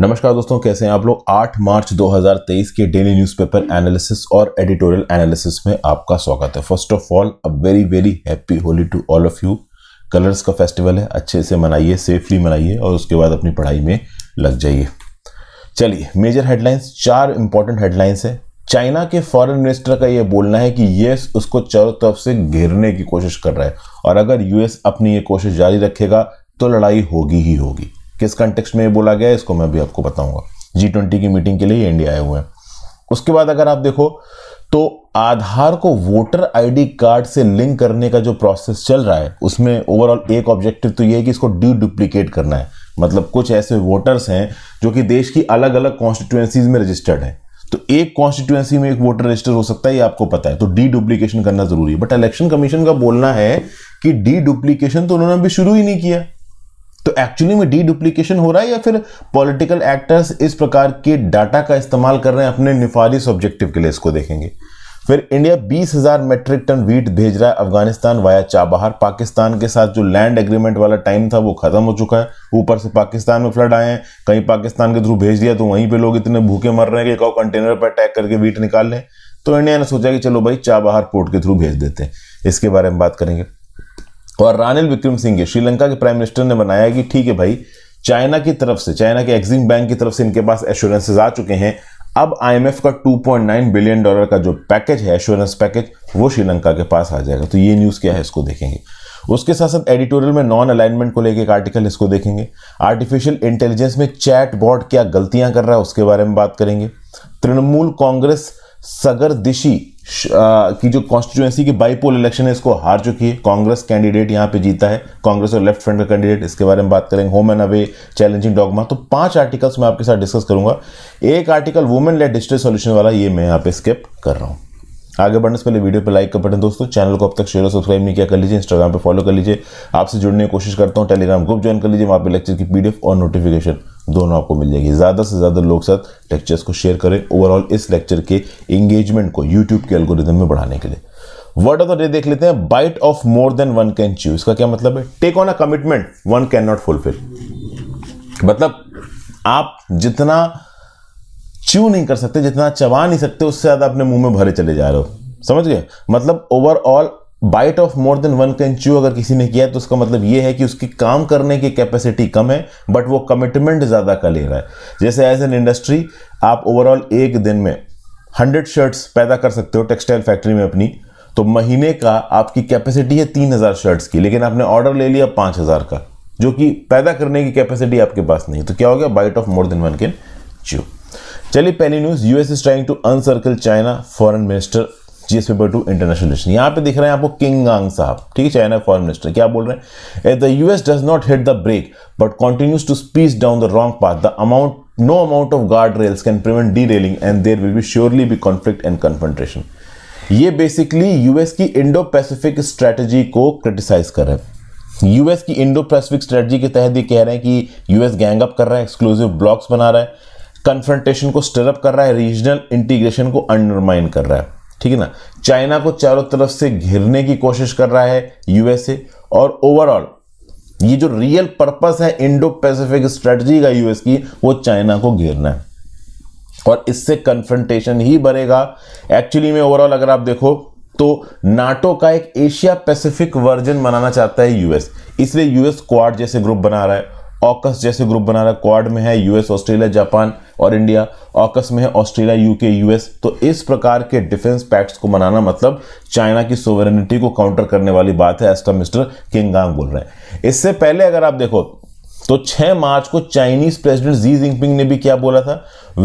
नमस्कार दोस्तों कैसे हैं आप लोग 8 मार्च 2023 के डेली न्यूज़पेपर एनालिसिस और एडिटोरियल एनालिसिस में आपका स्वागत है first of all a very very happy Holi to all of you colours का फेस्टिवल है अच्छे से मनाइए सेफली मनाइए और उसके बाद अपनी पढ़ाई में लग जाइए चलिए मेजर हेडलाइंस चार इंपॉर्टेंट हेडलाइंस है चाइना के फॉरेन मिनिस्टर का यह बोलना है कि यूएस उसको चारों तरफ से घेरने की कोशिश कर रहा है और अगर यूएस अपनी ये कोशिश जारी रखेगा तो लड़ाई होगी ही होगी किस कंटेक्स्ट में बोला गया है इसको मैं भी आपको बताऊंगा जी ट्वेंटी की मीटिंग के लिए इंडिया आए हुए हैं उसके बाद अगर आप देखो तो आधार को वोटर आईडी कार्ड से लिंक करने का जो प्रोसेस चल रहा है उसमें ओवरऑल एक ऑब्जेक्टिव तो ये है कि इसको डी डुप्लीकेट करना है मतलब कुछ ऐसे वोटर्स हैं जो कि देश की अलग अलग कॉन्स्टिट्यूएंसीज में रजिस्टर्ड हैं तो एक कॉन्स्टिट्यूएंसी में एक वोटर रजिस्टर हो सकता है ये आपको पता है तो डी डुप्लीकेशन करना जरूरी है बट इलेक्शन कमीशन का बोलना है कि डी डुप्लीकेशन तो उन्होंने अभी शुरू ही नहीं किया एक्चुअली में डी डुप्लीकेशन हो रहा है या फिर पॉलिटिकल एक्टर्स इस प्रकार के डाटा का इस्तेमाल कर रहे हैं अपने निफारिस ऑब्जेक्टिव के लिए इसको देखेंगे फिर इंडिया 20,000 मेट्रिक टन वीट भेज रहा है अफगानिस्तान वाया चाबहार पाकिस्तान के साथ जो लैंड एग्रीमेंट वाला टाइम था वो खत्म हो चुका है ऊपर से पाकिस्तान में फ्लड आए हैं कहीं पाकिस्तान के थ्रू भेज दिया तो वहीं पे लोग इतने भूखे मर रहे हैं कि एक और कंटेनर पर अटैक करके वीट निकाल लें तो इंडिया ने सोचा कि चलो भाई चाबहार पोर्ट के थ्रू भेज देते हैं इसके बारे में बात करेंगे और रानिल विक्रम सिंह श्रीलंका के प्राइम मिनिस्टर ने बनाया कि ठीक है भाई चाइना की तरफ से चाइना के एग्जिम बैंक की तरफ से इनके पास एश्योरेंसेज आ चुके हैं अब आईएमएफ का 2.9 बिलियन डॉलर का जो पैकेज है एश्योरेंस पैकेज वो श्रीलंका के पास आ जाएगा तो ये न्यूज़ क्या है इसको देखेंगे उसके साथ साथ एडिटोरियल में नॉन अलाइनमेंट को लेकर एक आर्टिकल इसको देखेंगे आर्टिफिशियल इंटेलिजेंस में चैट बॉट क्या गलतियां कर रहा है उसके बारे में बात करेंगे तृणमूल कांग्रेस सगर दिशी की जो कॉन्स्टिट्यूएंसी की बाईपोल इलेक्शन है इसको हार चुकी है कांग्रेस कैंडिडेट यहाँ पे जीता है कांग्रेस और लेफ्ट फ्रंट का कैंडिडेट इसके बारे में बात करेंगे home and away challenging dogma तो पांच आर्टिकल्स मैं आपके साथ डिस्कस करूंगा एक article women let distress solution वाला ये मैं यहाँ पे स्किप कर रहा हूँ आगे बढ़ने से पहले वीडियो पे लाइक का बटन दोस्तों चैनल को अब तक शेयर और सब्सक्राइब नहीं किया कर लीजिए इंस्टाग्राम पे फॉलो कर लीजिए आपसे जुड़ने की कोशिश करता हूँ टेलीग्राम ग्रुप ज्वाइन कर लीजिए वहाँ पे लेक्चर की पीडीएफ और नोटिफिकेशन दोनों आपको मिल जाएगी ज़्यादा से ज़्यादा लोग साथ लेक्चर्स को शेयर करें ओवरऑल इस लेक्चर के एंगेजमेंट को यूट्यूब के एल्गोरिदम में बढ़ाने के लिए वर्ड ऑफ द डे देख लेते हैं bite off more than one can chew इसका क्या मतलब है take on a commitment one cannot नॉट फुलफिल मतलब आप जितना च्यू नहीं कर सकते जितना चबा नहीं सकते उससे ज्यादा अपने मुंह में भरे चले जा रहे हो समझ गए मतलब overall bite off more than one can chew अगर किसी ने किया है तो उसका मतलब ये है कि उसकी काम करने की कैपेसिटी कम है बट वो कमिटमेंट ज़्यादा का ले रहा है जैसे एज एन इंडस्ट्री आप ओवरऑल एक दिन में हंड्रेड शर्ट्स पैदा कर सकते हो टेक्सटाइल फैक्ट्री में अपनी तो महीने का आपकी कैपेसिटी है तीन हज़ार शर्ट्स की लेकिन आपने ऑर्डर ले लिया पाँच हज़ार का जो कि पैदा करने की कैपेसिटी आपके पास नहीं तो क्या हो गया bite off more than one can chew चलिए पहली news US is trying to encircle China foreign minister GS paper two international relation यहां पे दिख रहे हैं आपको किंग गांग साहब ठीक है चाइना फॉरन मिनिस्टर क्या बोल रहे हैं the US does not hit the brake but continues to speech down the wrong path the amount no amount of guard rails can prevent derailing and there will be surely be conflict and confrontation ये basically US की Indo Pacific strategy को criticize कर रहे हैं US की Indo Pacific strategy के तहत ये कह रहे हैं कि यूएस गैंगअप कर रहा है एक्सक्लूसिव ब्लॉक्स बना रहा है कन्फ्रंटेशन को स्टरअप कर रहा है रीजनल इंटीग्रेशन को अंडरमाइन कर रहा है ठीक है ना चाइना को चारों तरफ से घिरने की कोशिश कर रहा है यूएसए और ओवरऑल ये जो रियल पर्पस है इंडो पैसिफिक स्ट्रेटजी का यूएस की वो चाइना को घेरना है और इससे कन्फ्रंटेशन ही बढ़ेगा एक्चुअली में ओवरऑल अगर आप देखो तो नाटो का एक एशिया पैसिफिक वर्जन बनाना चाहता है यूएस इसलिए यूएस क्वाड जैसे ग्रुप बना रहा है ऑकस जैसे ग्रुप बना रहा है क्वाड में है यूएस ऑस्ट्रेलिया जापान और इंडिया ऑकस में है ऑस्ट्रेलिया यूके यूएस तो इस प्रकार के डिफेंस पैक्ट्स को मनाना मतलब चाइना की सोवेरेनिटी को काउंटर करने वाली बात है एस्टा मिस्टर किंगांग बोल रहे हैं इससे पहले अगर आप देखो तो 6 मार्च को चाइनीज प्रेसिडेंट जी जिनपिंग ने भी क्या बोला था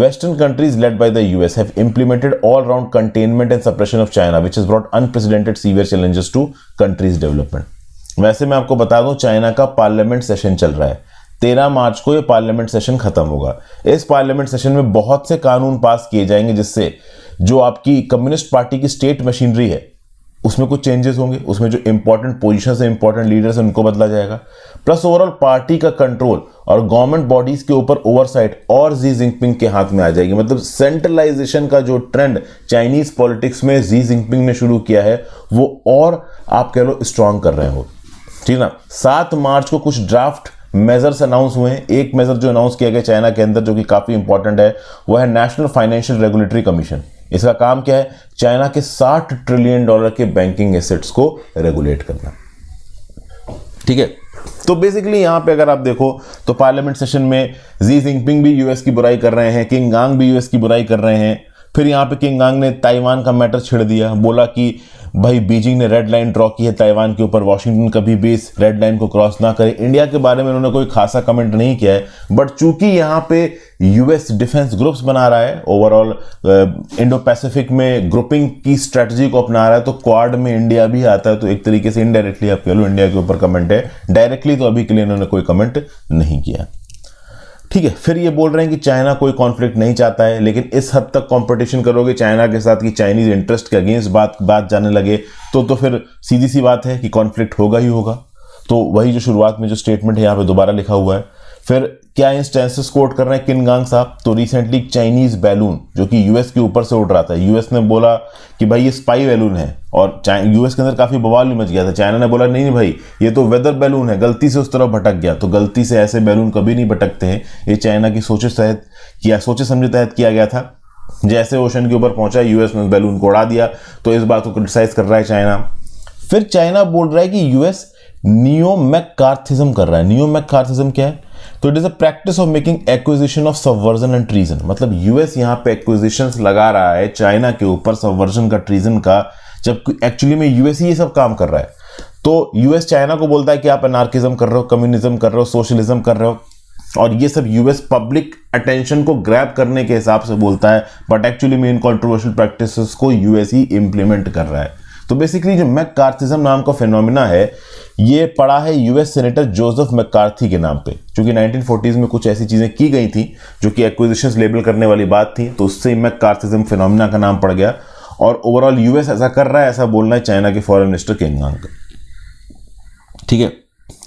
western countries led by the US have implemented all round containment and suppression of China which is brought unprecedented severe challenges to countries development वैसे मैं आपको बता दूं चाइना का पार्लियामेंट सेशन चल रहा है तेरह मार्च को ये पार्लियामेंट सेशन खत्म होगा इस पार्लियामेंट सेशन में बहुत से कानून पास किए जाएंगे जिससे जो आपकी कम्युनिस्ट पार्टी की स्टेट मशीनरी है उसमें कुछ चेंजेस होंगे उसमें जो इंपॉर्टेंट पोजिशन है इंपॉर्टेंट लीडर्स हैं उनको बदला जाएगा प्लस ओवरऑल पार्टी का कंट्रोल और गवर्नमेंट बॉडीज के ऊपर ओवरसाइट और जी जिंगपिंग के हाथ में आ जाएगी मतलब सेंट्रलाइजेशन का जो ट्रेंड चाइनीज पॉलिटिक्स में जी जिंगपिंग ने शुरू किया है वो और आप कह लो स्ट्रांग कर रहे हो ठीक ना सात मार्च को कुछ ड्राफ्ट मेजर्स अनाउंस हुए एक मेजर जो अनाउंस किया गया चाइना के अंदर जो कि काफ़ी इंपॉर्टेंट है वह है नेशनल फाइनेंशियल रेगुलेटरी कमीशन इसका काम क्या है चाइना के 60 ट्रिलियन डॉलर के बैंकिंग एसेट्स को रेगुलेट करना ठीक है तो बेसिकली यहां पे अगर आप देखो तो पार्लियामेंट सेशन में जी जिंगपिंग भी यूएस की बुराई कर रहे हैं किंग गांग भी यूएस की बुराई कर रहे हैं फिर यहां पे किंग गांग ने ताइवान का मैटर छिड़ दिया बोला कि भाई बीजिंग ने रेड लाइन ड्रॉ की है ताइवान के ऊपर वॉशिंगटन कभी भी इस रेड लाइन को क्रॉस ना करे इंडिया के बारे में उन्होंने कोई खासा कमेंट नहीं किया है बट चूंकि यहाँ पे यूएस डिफेंस ग्रुप्स बना रहा है ओवरऑल इंडो पैसिफिक में ग्रुपिंग की स्ट्रेटजी को अपना रहा है तो क्वाड में इंडिया भी आता है तो एक तरीके से इनडायरेक्टली आप कह लो इंडिया के ऊपर कमेंट है डायरेक्टली तो अभी के लिए इन्होंने कोई कमेंट नहीं किया ठीक है फिर ये बोल रहे हैं कि चाइना कोई कॉन्फ्लिक्ट नहीं चाहता है लेकिन इस हद तक कंपटीशन करोगे चाइना के साथ कि चाइनीज इंटरेस्ट के अगेंस्ट बात बात जाने लगे तो तो फिर सीधी सी बात है कि कॉन्फ्लिक्ट होगा ही होगा तो वही जो शुरुआत में जो स्टेटमेंट है यहाँ पे दोबारा लिखा हुआ है फिर क्या इंस्टेंसेस कोट कर रहे हैं किन गांग साहब तो रिसेंटली चाइनीज बैलून जो कि यूएस के ऊपर से उड़ रहा था यूएस ने बोला कि भाई ये स्पाई बैलून है और यूएस के अंदर काफी बवाल भी मच गया था चाइना ने बोला नहीं नहीं भाई ये तो वेदर बैलून है गलती से उस तरफ भटक गया तो गलती से ऐसे बैलून कभी नहीं भटकते हैं ये चाइना की सोचे तहत किया सोचे समझे तहत किया गया था जैसे ओशन के ऊपर पहुंचा यूएस ने बैलून को उड़ा दिया तो इस बात को क्रिटिसाइज कर रहा है चाइना फिर चाइना बोल रहा है कि यूएस नियो मैक कार्थिज्म कर रहा है नियो कार्थिज्म क्या है तो it is a practice of making acquisition of subversion and treason मतलब यूएस यहां पे एक्विजिशन लगा रहा है चाइना के ऊपर सबवर्जन का ट्रीजन का जबकि एक्चुअली में यूएस ही ये सब काम कर रहा है तो यूएस चाइना को बोलता है कि आप एनार्किज्म कर रहे हो कम्युनिज्म कर रहे हो सोशलिज्म कर रहे हो और ये सब यूएस पब्लिक अटेंशन को ग्रैप करने के हिसाब से बोलता है बट एक्चुअली में इन कॉन्ट्रोवर्शियल प्रैक्टिस को यूएस ही इंप्लीमेंट कर रहा है तो बेसिकली जो मैक कार्थिज्म नाम का फेनोमिना है ये पड़ा है यूएस सेनेटर जोसेफ मैकार्थी के नाम पे क्योंकि 1940s में कुछ ऐसी चीज़ें की गई थी जो कि एक्विजिशन लेबल करने वाली बात थी तो उससे मैकार्थिज्म फिनोमिना का नाम पड़ गया और ओवरऑल यूएस ऐसा कर रहा है ऐसा बोलना है चाइना के फॉरन मिनिस्टर किंग ठीक है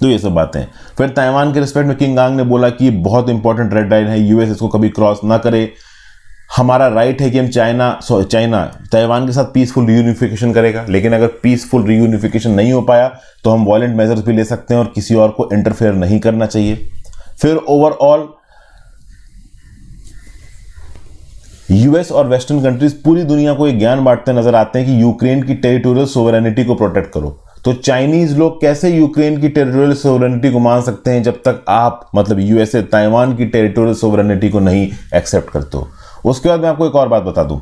तो ये सब बातें फिर ताइवान के रिस्पेक्ट में किंग ने बोला कि बहुत इंपॉर्टेंट रेड लाइन है यूएस इसको कभी क्रॉस ना करे हमारा राइट है कि हम चाइना सॉरी चाइना ताइवान के साथ पीसफुल रीयूनिफिकेशन करेगा लेकिन अगर पीसफुल रीयूनिफिकेशन नहीं हो पाया तो हम वॉयेंट मेजर्स भी ले सकते हैं और किसी और को इंटरफेयर नहीं करना चाहिए फिर ओवरऑल यूएस और वेस्टर्न कंट्रीज पूरी दुनिया को ये ज्ञान बांटते नजर आते हैं कि यूक्रेन की टेरिटोरियल सोवरेनिटी को प्रोटेक्ट करो तो चाइनीज लोग कैसे यूक्रेन की टेरिटोरियल सोवरेनिटी को मान सकते हैं जब तक आप मतलब यूएसए ताइवान की टेरिटोरियल सोवरेनिटी को नहीं एक्सेप्ट करते हो उसके बाद मैं आपको एक और बात बता दूं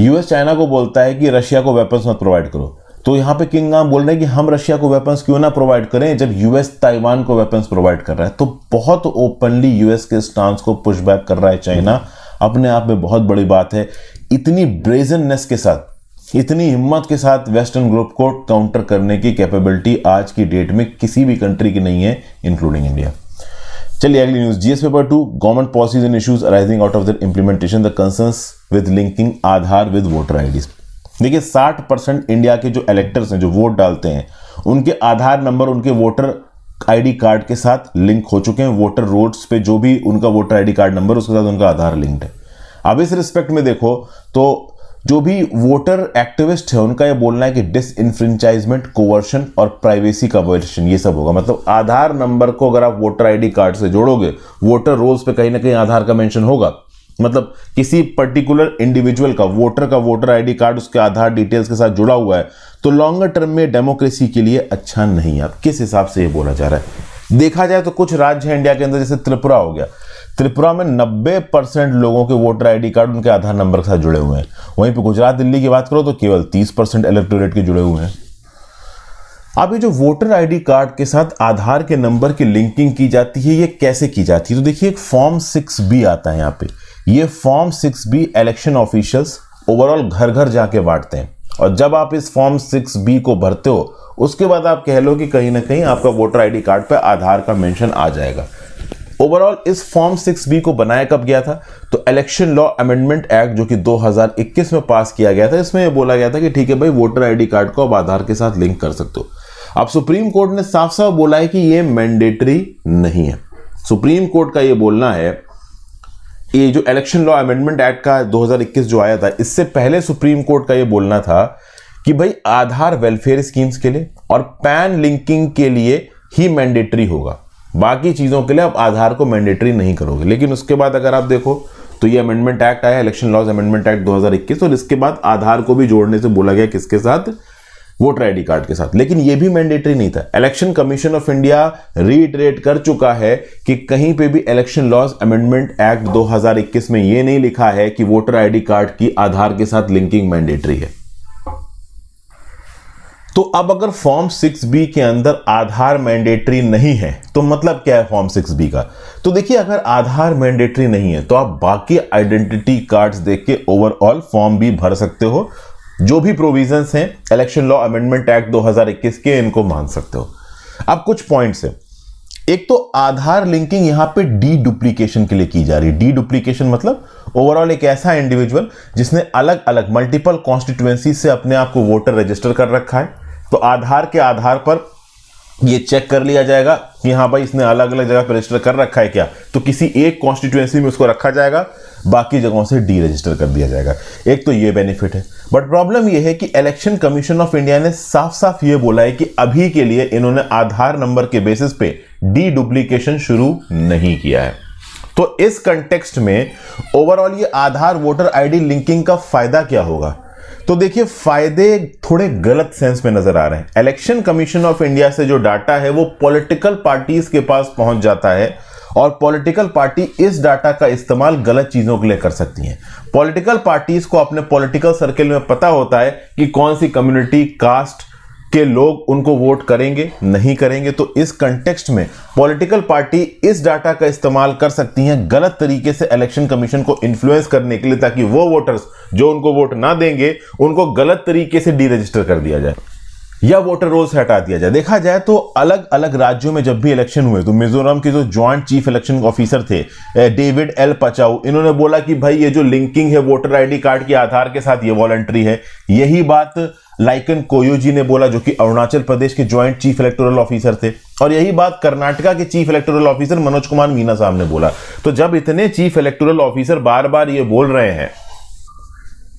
यूएस चाइना को बोलता है कि रशिया को वेपन्स मत प्रोवाइड करो तो यहां पे किंग नाम बोल रहे हैं कि हम रशिया को वेपन्स क्यों ना प्रोवाइड करें जब यूएस ताइवान को वेपन्स प्रोवाइड कर रहा है तो बहुत ओपनली यूएस के स्टांस को पुशबैक कर रहा है चाइना अपने आप में बहुत बड़ी बात है इतनी ब्रेजननेस के साथ इतनी हिम्मत के साथ वेस्टर्न ग्रुप को काउंटर करने की कैपेबिलिटी आज की डेट में किसी भी कंट्री की नहीं है इंक्लूडिंग इंडिया चलिए अगली news GS paper two government policies and issues arising out of their implementation the concerns with linking Aadhaar with voter ID देखिए 60 परसेंट इंडिया के जो इलेक्टर्स हैं जो वोट डालते हैं उनके आधार नंबर उनके वोटर आईडी कार्ड के साथ लिंक हो चुके हैं वोटर रोड्स पे जो भी उनका वोटर आईडी कार्ड नंबर उसके साथ उनका आधार लिंक्ड है अब इस रिस्पेक्ट में देखो तो जो भी वोटर एक्टिविस्ट है उनका यह बोलना है कि डिस इनफ्रेंचाइजमेंट कोवर्शन और प्राइवेसी कवर्शन ये सब होगा मतलब आधार नंबर को अगर आप वोटर आईडी कार्ड से जोड़ोगे वोटर रोल्स पे कहीं ना कहीं आधार का मेंशन होगा मतलब किसी पर्टिकुलर इंडिविजुअल का वोटर का वोटर आईडी कार्ड उसके आधार डिटेल्स के साथ जुड़ा हुआ है तो लॉन्गर टर्म में डेमोक्रेसी के लिए अच्छा नहीं है किस हिसाब से ये बोला जा रहा है देखा जाए तो कुछ राज्य हैं इंडिया के अंदर जैसे त्रिपुरा हो गया त्रिपुरा में 90 परसेंट लोगों के वोटर आईडी कार्ड उनके आधार नंबर के साथ जुड़े हुए हैं वहीं पर गुजरात दिल्ली की बात करो तो केवल 30 परसेंट इलेक्टोरेट के जुड़े हुए हैं अब ये जो वोटर आईडी कार्ड के साथ आधार के नंबर की लिंकिंग की जाती है ये कैसे की जाती है तो देखिए एक फॉर्म सिक्स बी आता है यहाँ पे ये form six B election officials overall घर घर जाके बांटते हैं और जब आप इस फॉर्म सिक्स बी को भरते हो उसके बाद आप कह लो कि कहीं ना कहीं आपका वोटर आईडी कार्ड पर आधार का मेंशन आ जाएगा ओवरऑल इस फॉर्म बी को बनाया कब गया था तो इलेक्शन लॉ अमेंडमेंट एक्ट जो कि 2021 में पास किया गया था इसमें यह बोला गया था कि ठीक है भाई वोटर आईडी कार्ड को आप आधार के साथ लिंक कर सकते हो अब सुप्रीम कोर्ट ने साफ साफ बोला है कि यह मैंडेटरी नहीं है सुप्रीम कोर्ट का यह बोलना है ये जो इलेक्शन लॉ अमेंडमेंट एक्ट का 2021 जो आया था इससे पहले सुप्रीम कोर्ट का ये बोलना था कि भाई आधार वेलफेयर स्कीम्स के लिए और पैन लिंकिंग के लिए ही मैंडेटरी होगा बाकी चीज़ों के लिए आप आधार को मैंडेटरी नहीं करोगे लेकिन उसके बाद अगर आप देखो तो ये अमेंडमेंट एक्ट आया इलेक्शन लॉज अमेंडमेंट एक्ट 2021 और इसके बाद आधार को भी जोड़ने से बोला गया किसके साथ वोटर आईडी कार्ड के साथ लेकिन यह भी मैंडेटरी नहीं था election commission of India reiterate कर चुका है कि कहीं पे भी इलेक्शन लॉज अमेंडमेंट एक्ट 2021 में यह नहीं लिखा है कि वोटर आईडी कार्ड की आधार के साथ लिंकिंग मैंडेटरी है तो अब अगर फॉर्म सिक्स बी के अंदर आधार मैंडेटरी नहीं है तो मतलब क्या है फॉर्म सिक्स बी का तो देखिए अगर आधार मैंडेटरी नहीं है तो आप बाकी आइडेंटिटी कार्ड्स देख के ओवरऑल फॉर्म भी भर सकते हो जो भी प्रोविजंस हैं इलेक्शन लॉ अमेंडमेंट एक्ट 2021 के इनको मान सकते हो अब कुछ पॉइंट्स हैं एक तो आधार लिंकिंग यहां पे डी डुप्लीकेशन के लिए की जा रही है डी डुप्लीकेशन मतलब ओवरऑल एक ऐसा इंडिविजुअल जिसने अलग अलग मल्टीपल कॉन्स्टिट्यूएंसी से अपने आप को वोटर रजिस्टर कर रखा है तो आधार के आधार पर ये चेक कर लिया जाएगा कि हाँ भाई इसने अलग अलग जगह पर रजिस्टर कर रखा है क्या तो किसी एक कॉन्स्टिट्यूएंसी में उसको रखा जाएगा बाकी जगहों से डी रजिस्टर कर दिया जाएगा एक तो ये बेनिफिट है बट प्रॉब्लम यह है कि इलेक्शन कमीशन ऑफ इंडिया ने साफ साफ ये बोला है कि अभी के लिए इन्होंने आधार नंबर के बेसिस पे डी डुप्लीकेशन शुरू नहीं किया है तो इस कंटेक्स्ट में ओवरऑल ये आधार वोटर आईडी लिंकिंग का फायदा क्या होगा तो देखिए फायदे थोड़े गलत सेंस में नजर आ रहे हैं इलेक्शन कमीशन ऑफ इंडिया से जो डाटा है वो पॉलिटिकल पार्टीज के पास पहुंच जाता है और पॉलिटिकल पार्टी इस डाटा का इस्तेमाल गलत चीज़ों के लिए कर सकती हैं पॉलिटिकल पार्टीज को अपने पॉलिटिकल सर्किल में पता होता है कि कौन सी कम्युनिटी कास्ट कि लोग उनको वोट करेंगे नहीं करेंगे तो इस कंटेक्स्ट में पॉलिटिकल पार्टी इस डाटा का इस्तेमाल कर सकती हैं गलत तरीके से इलेक्शन कमीशन को इन्फ्लुएंस करने के लिए ताकि वो वोटर्स जो उनको वोट ना देंगे उनको गलत तरीके से डीरजिस्टर कर दिया जाए या वोटर रोल से हटा दिया जाए देखा जाए तो अलग अलग राज्यों में जब भी इलेक्शन हुए तो मिजोरम के जो ज्वाइंट चीफ इलेक्शन ऑफिसर थे डेविड एल पचाऊ इन्होंने बोला कि भाई ये जो लिंकिंग है वोटर आईडी कार्ड के आधार के साथ ये वॉलंट्री है यही बात लाइकन जी ने बोला जो कि अरुणाचल प्रदेश के ज्वाइंट चीफ इलेक्टोरल ऑफिसर थे और यही बात कर्नाटका के chief electoral officer Manoj Kumar Meena साहब ने बोला तो जब इतने चीफ इलेक्टोरल ऑफिसर बार बार ये बोल रहे हैं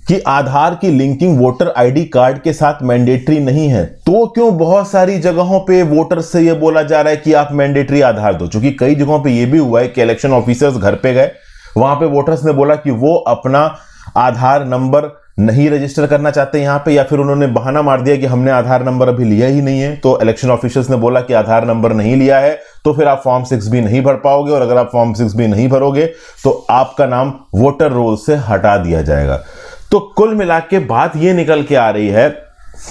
कि आधार की लिंकिंग वोटर आईडी कार्ड के साथ मैंडेटरी नहीं है तो क्यों बहुत सारी जगहों पे वोटर से ये बोला जा रहा है कि आप मैंडेटरी आधार दो क्योंकि कई जगहों पे ये भी हुआ है कि इलेक्शन ऑफिसर्स घर पे गए वहां पे वोटर्स ने बोला कि वो अपना आधार नंबर नहीं रजिस्टर करना चाहते यहां पे या फिर उन्होंने बहाना मार दिया कि हमने आधार नंबर अभी लिया ही नहीं है तो इलेक्शन ऑफिसर्स ने बोला कि आधार नंबर नहीं लिया है तो फिर आप फॉर्म सिक्स भी नहीं भर पाओगे और अगर आप फॉर्म सिक्स भी नहीं भरोगे तो आपका नाम वोटर रोल से हटा दिया जाएगा तो कुल मिला के बात यह निकल के आ रही है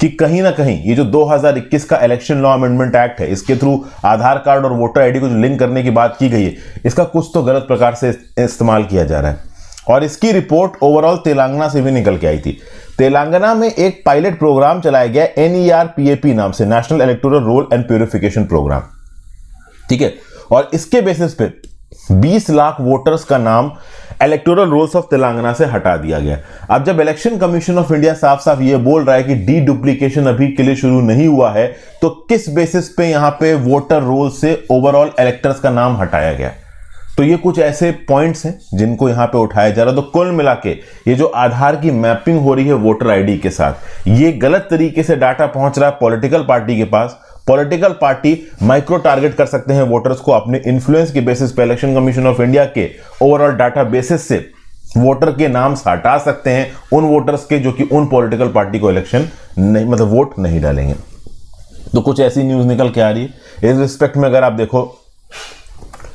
कि कहीं ना कहीं ये जो 2021 का इलेक्शन लॉ अमेंडमेंट एक्ट है इसके थ्रू आधार कार्ड और वोटर आईडी को जो लिंक करने की बात की गई है इसका कुछ तो गलत प्रकार से इस्तेमाल किया जा रहा है और इसकी रिपोर्ट ओवरऑल तेलंगाना से भी निकल के आई थी तेलंगाना में एक पायलट प्रोग्राम चलाया गया एनईआरपीएपी e नाम से national electoral roll and purification programme ठीक है और इसके बेसिस पे 20 लाख वोटर्स का नाम इलेक्टोरल रोल्स ऑफ तेलंगाना से हटा दिया गया अब जब इलेक्शन कमीशन ऑफ इंडिया साफ साफ ये बोल रहा है कि डी डुप्लीकेशन अभी के लिए शुरू नहीं हुआ है तो किस बेसिस पे यहां पे वोटर रोल से ओवरऑल इलेक्टर्स का नाम हटाया गया तो ये कुछ ऐसे पॉइंट्स हैं जिनको यहां पे उठाया जा रहा है तो कुल मिला के ये जो आधार की मैपिंग हो रही है वोटर आईडी के साथ ये गलत तरीके से डाटा पहुंच रहा है पॉलिटिकल पार्टी के पास पॉलिटिकल पार्टी माइक्रो टारगेट कर सकते हैं वोटर्स को अपने इन्फ्लुएंस के बेसिस पर इलेक्शन कमीशन ऑफ इंडिया के ओवरऑल डाटा बेसिस से वोटर के नाम हटा सकते हैं उन वोटर्स के जो कि उन पॉलिटिकल पार्टी को इलेक्शन नहीं मतलब वोट नहीं डालेंगे तो कुछ ऐसी न्यूज निकल के आ रही है इस रिस्पेक्ट में अगर आप देखो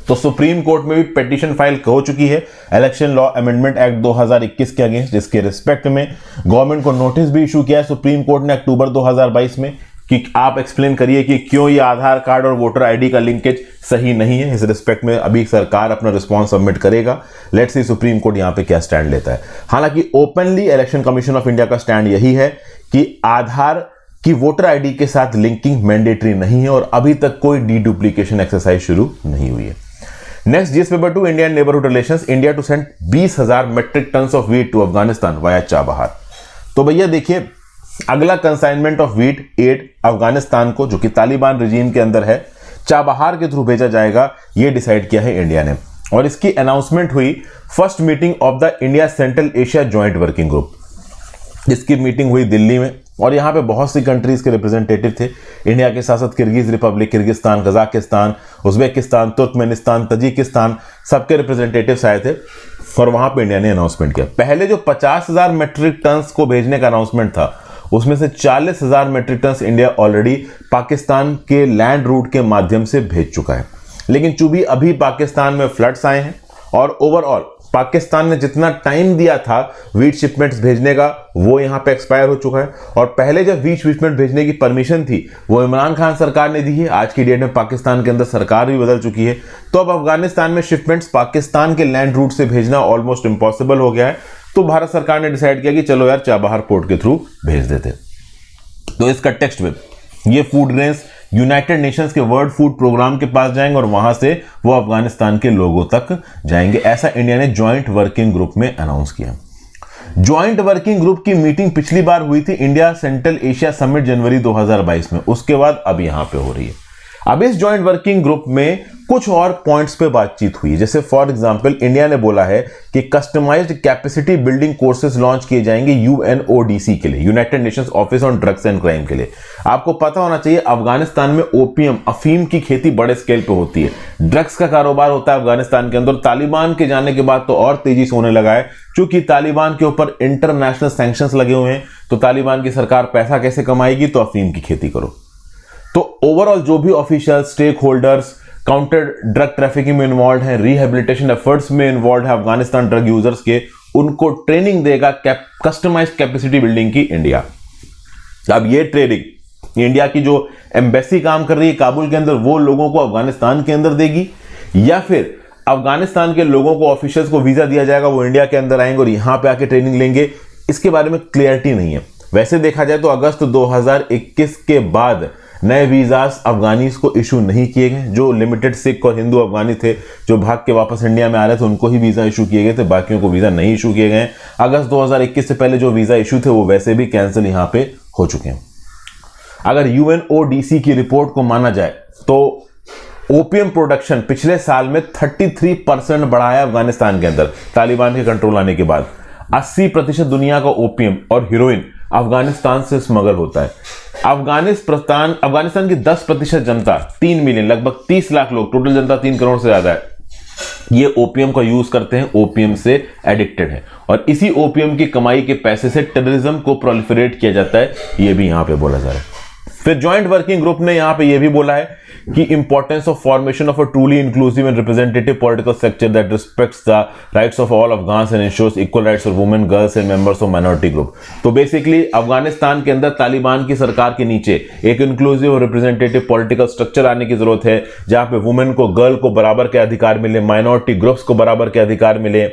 तो सुप्रीम कोर्ट में भी पिटिशन फाइल हो चुकी है इलेक्शन लॉ अमेंडमेंट एक्ट 2021 के अगेंस्ट जिसके रिस्पेक्ट में गवर्नमेंट को नोटिस भी इशू किया है सुप्रीम कोर्ट ने अक्टूबर 2022 में कि आप एक्सप्लेन करिए कि क्यों ये आधार कार्ड और वोटर आईडी का लिंकेज सही नहीं है इस रिस्पेक्ट में अभी सरकार अपना रिस्पॉन्स सबमिट करेगा लेट्स सी सुप्रीम कोर्ट यहां पे क्या स्टैंड लेता है हालांकि openly election commission of India का स्टैंड यही है कि आधार की वोटर आईडी के साथ लिंकिंग मैंडेटरी नहीं है और अभी तक कोई डीडुप्लीकेशन एक्सरसाइज शुरू नहीं हुई है next GS paper two Indian neighbourhood relation India to send बीस हजार metric ton of wheat to Afghanistan via Chabahar तो भैया देखिए अगला consignment of wheat aid Afghanistan को जो कि तालिबान रिजीम के अंदर है चाबहार के थ्रू भेजा जाएगा ये डिसाइड किया है इंडिया ने और इसकी अनाउंसमेंट हुई first meeting of the India Central Asia joint working group जिसकी मीटिंग हुई दिल्ली में और यहाँ पे बहुत सी कंट्रीज़ के रिप्रेजेंटेटिव थे इंडिया के साथ साथ Kyrgyz Republic Kyrgyzstan Kazakhstan Uzbekistan Turkmenistan Tajikistan सबके रिप्रेजेंटेटिव्स आए थे और वहाँ पे इंडिया ने अनाउंसमेंट किया पहले जो पचास हज़ार मेट्रिक टन्स को भेजने का अनाउंसमेंट था उसमें से चालीस हजार metric ton India already Pakistan के लैंड रूट के माध्यम से भेज चुका है लेकिन चूंकि अभी पाकिस्तान में फ्लड्स आए हैं और ओवरऑल पाकिस्तान ने जितना टाइम दिया था वीट शिपमेंट्स भेजने का वो यहां पे एक्सपायर हो चुका है और पहले जब वीट शिपमेंट भेजने की परमिशन थी वो इमरान खान सरकार ने दी है आज की डेट में पाकिस्तान के अंदर सरकार भी बदल चुकी है तो अब अफगानिस्तान में शिपमेंट्स पाकिस्तान के लैंड रूट से भेजना ऑलमोस्ट इम्पॉसिबल हो गया है तो भारत सरकार ने डिसाइड किया कि चलो यार चाबहार पोर्ट के थ्रू भेज देते तो इस टेक्स्ट में ये फूड ग्रेन्स यूनाइटेड नेशंस के वर्ल्ड फूड प्रोग्राम के पास जाएंगे और वहां से वो अफगानिस्तान के लोगों तक जाएंगे ऐसा इंडिया ने ज्वाइंट वर्किंग ग्रुप में अनाउंस किया ज्वाइंट वर्किंग ग्रुप की मीटिंग पिछली बार हुई थी इंडिया सेंट्रल एशिया समिट जनवरी 2022 में उसके बाद अब यहां पे हो रही है अब इस ज्वाइंट वर्किंग ग्रुप में कुछ और पॉइंट्स पे बातचीत हुई जैसे फॉर एग्जांपल इंडिया ने बोला है कि customised capacity building courses launch किए जाएंगे यूएनओडीसी के लिए United Nations office on drugs and crime के लिए आपको पता होना चाहिए अफगानिस्तान में ओपीएम अफीम की खेती बड़े स्केल पे होती है ड्रग्स का कारोबार होता है अफगानिस्तान के अंदर तालिबान के जाने के बाद तो और तेजी से होने लगा है चूंकि तालिबान के ऊपर इंटरनेशनल सैंक्शन लगे हुए हैं तो तालिबान की सरकार पैसा कैसे कमाएगी तो अफीम की खेती करो तो ओवरऑल जो भी official stakeholders counter drug trafficking में इन्वॉल्व है रिहेबिलिटेशन एफर्ट्स में इन्वॉल्व है अफगानिस्तान ड्रग यूजर्स के उनको ट्रेनिंग देगा कस्टमाइज कैपेसिटी बिल्डिंग की इंडिया अब ये ट्रेनिंग इंडिया की जो एम्बेसी काम कर रही है काबुल के अंदर वो लोगों को अफगानिस्तान के अंदर देगी या फिर अफगानिस्तान के लोगों को ऑफिशियल्स को वीज़ा दिया जाएगा वो इंडिया के अंदर आएंगे और यहां पे आके ट्रेनिंग लेंगे इसके बारे में क्लियरिटी नहीं है वैसे देखा जाए तो अगस्त 2021 के बाद नए वीज़ास अफगानीज को इशू नहीं किए गए जो लिमिटेड सिख और हिंदू अफगानी थे जो भाग के वापस इंडिया में आ रहे थे उनको ही वीज़ा इशू किए गए थे बाकियों को वीज़ा नहीं इशू किए गए अगस्त 2021 से पहले जो वीज़ा इशू थे वो वैसे भी कैंसिल यहाँ पे हो चुके हैं अगर यू की रिपोर्ट को माना जाए तो ओपीएम प्रोडक्शन पिछले साल में 33 परसेंट बढ़ा है अफगानिस्तान के अंदर तालिबान के कंट्रोल आने के बाद 80 प्रतिशत दुनिया का ओपीएम और हीरोइन अफगानिस्तान से स्मगल होता है अफगानिस्तान अफगानिस्तान की 10 प्रतिशत जनता तीन मिलियन लगभग तीस लाख लोग टोटल जनता तीन करोड़ से ज्यादा है ये ओपीएम का यूज करते हैं ओपीएम से एडिक्टेड है और इसी ओपीएम की कमाई के पैसे से टेररिज्म को प्रोलिफरेट किया जाता है ये भी यहां पे बोला जा रहा है फिर ज्वाइंट वर्किंग ग्रुप ने यहां पे ये भी बोला है कि importance of formation of a truly inclusive and representative political structure that respects the rights of all Afghans and ensures equal rights of women girls and members of minority group तो basically Afghanistan के अंदर तालिबान की सरकार के नीचे एक inclusive और representative political structure आने की जरूरत है जहां पे वुमेन को गर्ल को बराबर के अधिकार मिले माइनॉरिटी ग्रुप्स को बराबर के अधिकार मिले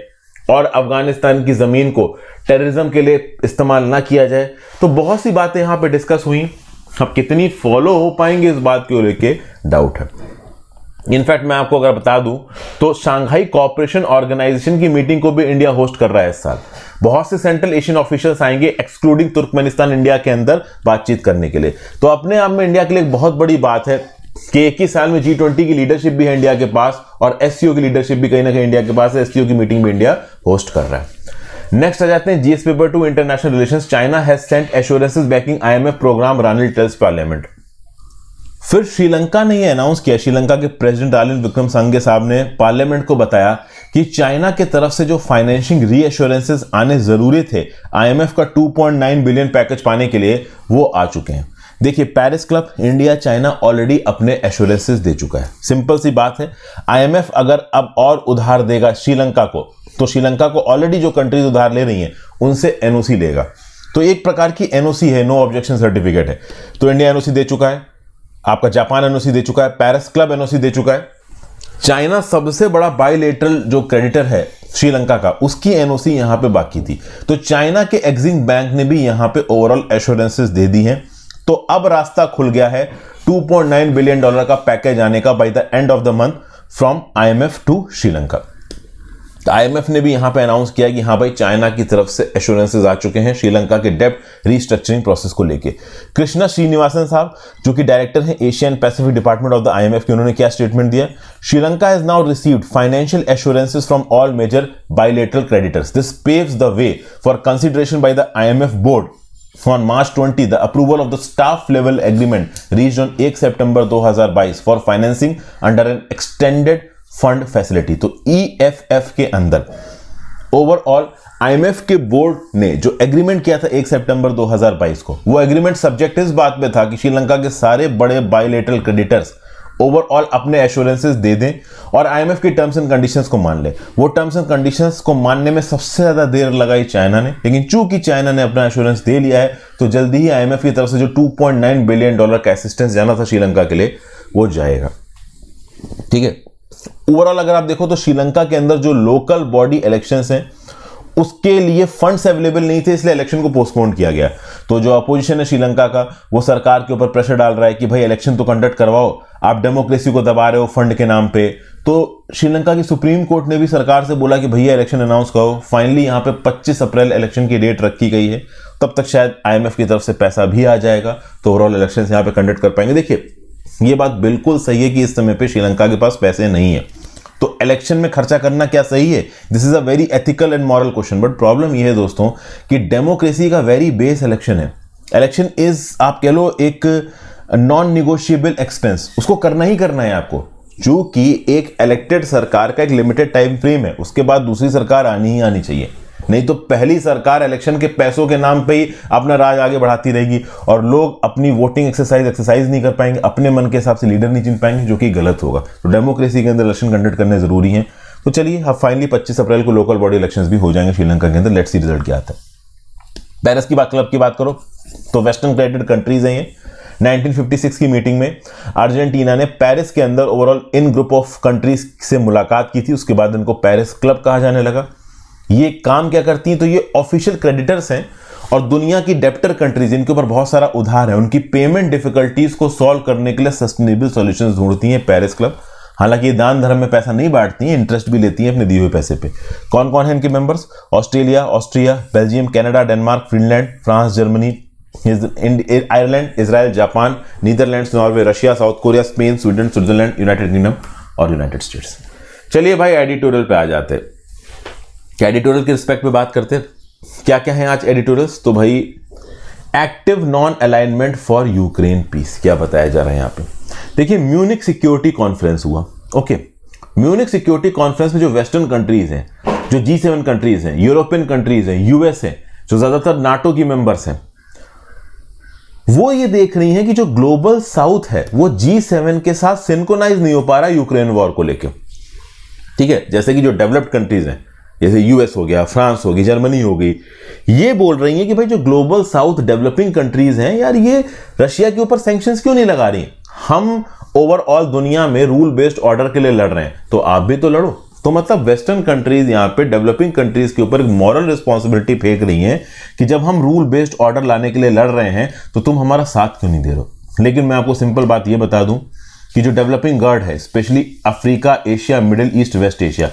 और अफगानिस्तान की जमीन को टेररिज्म के लिए इस्तेमाल ना किया जाए तो बहुत सी बातें यहां पे डिस्कस हुई अब कितनी फॉलो हो पाएंगे इस बात को लेके डाउट है इनफैक्ट मैं आपको अगर बता दूं तो शांघाई कॉपरेशन ऑर्गेनाइजेशन की मीटिंग को भी इंडिया होस्ट कर रहा है इस साल बहुत से सेंट्रल एशियन ऑफिशियल्स आएंगे एक्सक्लूडिंग तुर्कमेनिस्तान इंडिया के अंदर बातचीत करने के लिए तो अपने आप में इंडिया के लिए एक बहुत बड़ी बात है कि एक ही साल में जी ट्वेंटी की लीडरशिप भी है इंडिया के पास और एस की लीडरशिप भी कहीं ना कहीं इंडिया के पास है एस की मीटिंग भी इंडिया होस्ट कर रहा है नेक्स्ट आ जाते हैं GS paper two international relation China has sent assurances backing IMF programme Ranil tells parliament फिर श्रीलंका ने यह अनाउंस किया श्रीलंका के प्रेसिडेंट रानिल विक्रम संघे साहब ने पार्लियामेंट को बताया कि चाइना के तरफ से जो फाइनेंशिंग एश्योरेंसेज आने जरूरी थे आईएमएफ का 2.9 बिलियन पैकेज पाने के लिए वो आ चुके हैं देखिए Paris club India China already अपने एश्योरेंसेज दे चुका है सिंपल सी बात है आईएमएफ अगर अब और उधार देगा श्रीलंका को तो श्रीलंका को ऑलरेडी जो कंट्रीज उधार ले रही हैं उनसे एनओसी लेगा तो एक प्रकार की एनओसी है नो ऑब्जेक्शन सर्टिफिकेट है तो इंडिया एनओसी दे चुका है आपका जापान एनओसी दे चुका है पेरिस क्लब एनओसी दे चुका है चाइना सबसे बड़ा बायोलेटरल जो क्रेडिटर है श्रीलंका का उसकी एनओसी यहां पे बाकी थी तो चाइना के एक्सिंग बैंक ने भी यहां पे ओवरऑल एश्योरेंसेस दे दी हैं तो अब रास्ता खुल गया है 2.9 बिलियन डॉलर का पैकेज आने का by the end of the month from IMF to Sri Lanka IMF ने भी यहां पे अनाउंस किया कि हाँ भाई चाइना की तरफ से एश्योरेंसेज आ चुके हैं श्रीलंका के डेप्ट रीस्ट्रक्चरिंग प्रोसेस को लेके कृष्णा श्रीनिवासन साहब जो कि डायरेक्टर हैं Asian Pacific department of the IMF की उन्होंने क्या स्टेटमेंट दिया Sri Lanka has now received financial assurances from all major bilateral creditors this paves the way for consideration by the I board twenty the approval of the staff level agreement reached on एक September दो हजार बाईस for financing under an extended fund facility तो EFF e के अंदर overall IMF के board ने जो एग्रीमेंट किया था 1 सितंबर 2022 को वो एग्रीमेंट सब्जेक्ट इस बात पे था कि श्रीलंका के सारे बड़े बायोलेटरल क्रेडिटर्स ओवरऑल अपने एश्योरेंसेस दे दें और आईएमएफ की टर्म्स एंड कंडीशंस को मान ले वो टर्म्स एंड कंडीशंस को मानने में सबसे ज़्यादा देर लगाई चाइना ने लेकिन चूंकि चाइना ने अपना एश्योरेंस दे लिया है तो जल्दी ही आईएमएफ की तरफ से जो 2.9 बिलियन डॉलर का असिस्टेंस जाना था श्रीलंका के लिए वो जाएगा ठीक है ओवरऑल अगर आप देखो तो श्रीलंका के अंदर जो लोकल बॉडी इलेक्शंस हैं उसके लिए फंड्स अवेलेबल नहीं थे इसलिए इलेक्शन को पोस्टपोन किया गया तो जो अपोजिशन है श्रीलंका का वो सरकार के ऊपर प्रेशर डाल रहा है कि भाई इलेक्शन तो कंडक्ट करवाओ आप डेमोक्रेसी को दबा रहे हो फंड के नाम पे तो श्रीलंका की सुप्रीम कोर्ट ने भी सरकार से बोला कि भैया इलेक्शन अनाउंस करो फाइनली यहाँ पे 25 अप्रैल इलेक्शन की डेट रखी गई है तब तक शायद आईएमएफ की तरफ से पैसा भी आ जाएगा तो ओवरऑल इलेक्शन यहाँ पे कंडक्ट कर पाएंगे देखिए ये बात बिल्कुल सही है कि इस समय पे श्रीलंका के पास पैसे नहीं है तो इलेक्शन में खर्चा करना क्या सही है this is a very ethical and moral question but problem यह है दोस्तों कि डेमोक्रेसी का वेरी बेस इलेक्शन है इलेक्शन इज आप कह लो एक नॉन निगोशिएबल एक्सपेंस उसको करना ही करना है आपको चूंकि एक इलेक्टेड सरकार का एक लिमिटेड टाइम फ्रेम है उसके बाद दूसरी सरकार आनी ही आनी चाहिए नहीं तो पहली सरकार इलेक्शन के पैसों के नाम पे ही अपना राज आगे बढ़ाती रहेगी और लोग अपनी वोटिंग एक्सरसाइज एक्सरसाइज नहीं कर पाएंगे अपने मन के हिसाब से लीडर नहीं चुन पाएंगे जो कि गलत होगा तो डेमोक्रेसी के अंदर इलेक्शन कंडक्ट करने जरूरी है तो चलिए अब फाइनली पच्चीस अप्रैल को लोकल बॉडी इलेक्शन भी हो जाएंगे श्रीलंका के अंदर लेट्स सी रिजल्ट क्या आता है पेरिस की बात क्लब की बात करो तो वेस्टर्न क्रेडिट कंट्रीज हैं ये 1956 की मीटिंग में अर्जेंटीना ने पेरिस के अंदर ओवरऑल इन ग्रुप ऑफ कंट्रीज से मुलाकात की थी उसके बाद इनको पेरिस क्लब कहा जाने लगा ये काम क्या करती हैं तो ये ऑफिशियल क्रेडिटर्स हैं और दुनिया की डेप्टर कंट्रीज इनके ऊपर बहुत सारा उधार है उनकी पेमेंट डिफिकल्टीज को सॉल्व करने के लिए सस्टेनेबल सोल्यूशन ढूंढती हैं पेरिस क्लब हालांकि ये दान धर्म में पैसा नहीं बांटती हैं इंटरेस्ट भी लेती हैं अपने दिए हुए पैसे पे कौन कौन है इनके members Australia Austria Belgium Canada Denmark Finland France Germany Ireland Israel Japan Netherlands Norway Russia South Korea Spain Sweden Switzerland United Kingdom और यूनाइटेड स्टेट्स चलिए भाई एडिटोरियल पे आ जाते हैं क्या एडिटोरियल के रिस्पेक्ट में बात करते हैं क्या क्या है आज एडिटोरियल्स तो भाई active non alignment for Ukraine peace क्या बताया जा रहा है यहाँ पे देखिए म्यूनिक सिक्योरिटी कॉन्फ्रेंस हुआ ओके म्यूनिक सिक्योरिटी कॉन्फ्रेंस में जो वेस्टर्न कंट्रीज हैं जो जी सेवन कंट्रीज हैं यूरोपियन कंट्रीज हैं यूएस हैं जो ज़्यादातर नाटो की मेंबर्स हैं वो ये देख रही हैं कि जो ग्लोबल साउथ है वो जी सेवन के साथ सिंकोनाइज नहीं हो पा रहा यूक्रेन वॉर को लेकर ठीक है जैसे कि जो डेवलप्ड कंट्रीज हैं जैसे यूएस हो गया फ्रांस होगी जर्मनी होगी ये बोल रही हैं कि भाई जो ग्लोबल साउथ डेवलपिंग कंट्रीज हैं यार ये रशिया के ऊपर सेंक्शन क्यों नहीं लगा रही हम ओवरऑल दुनिया में रूल बेस्ड ऑर्डर के लिए लड़ रहे हैं तो आप भी तो लड़ो तो मतलब वेस्टर्न कंट्रीज यहाँ पे डेवलपिंग कंट्रीज के ऊपर एक मॉरल रिस्पॉन्सिबिलिटी फेंक रही हैं कि जब हम रूल बेस्ड ऑर्डर लाने के लिए लड़ रहे हैं तो तुम हमारा साथ क्यों नहीं दे रहे लेकिन मैं आपको सिंपल बात यह बता दूं कि जो डेवलपिंग गर्ड है specially Africa Asia Middle East West Asia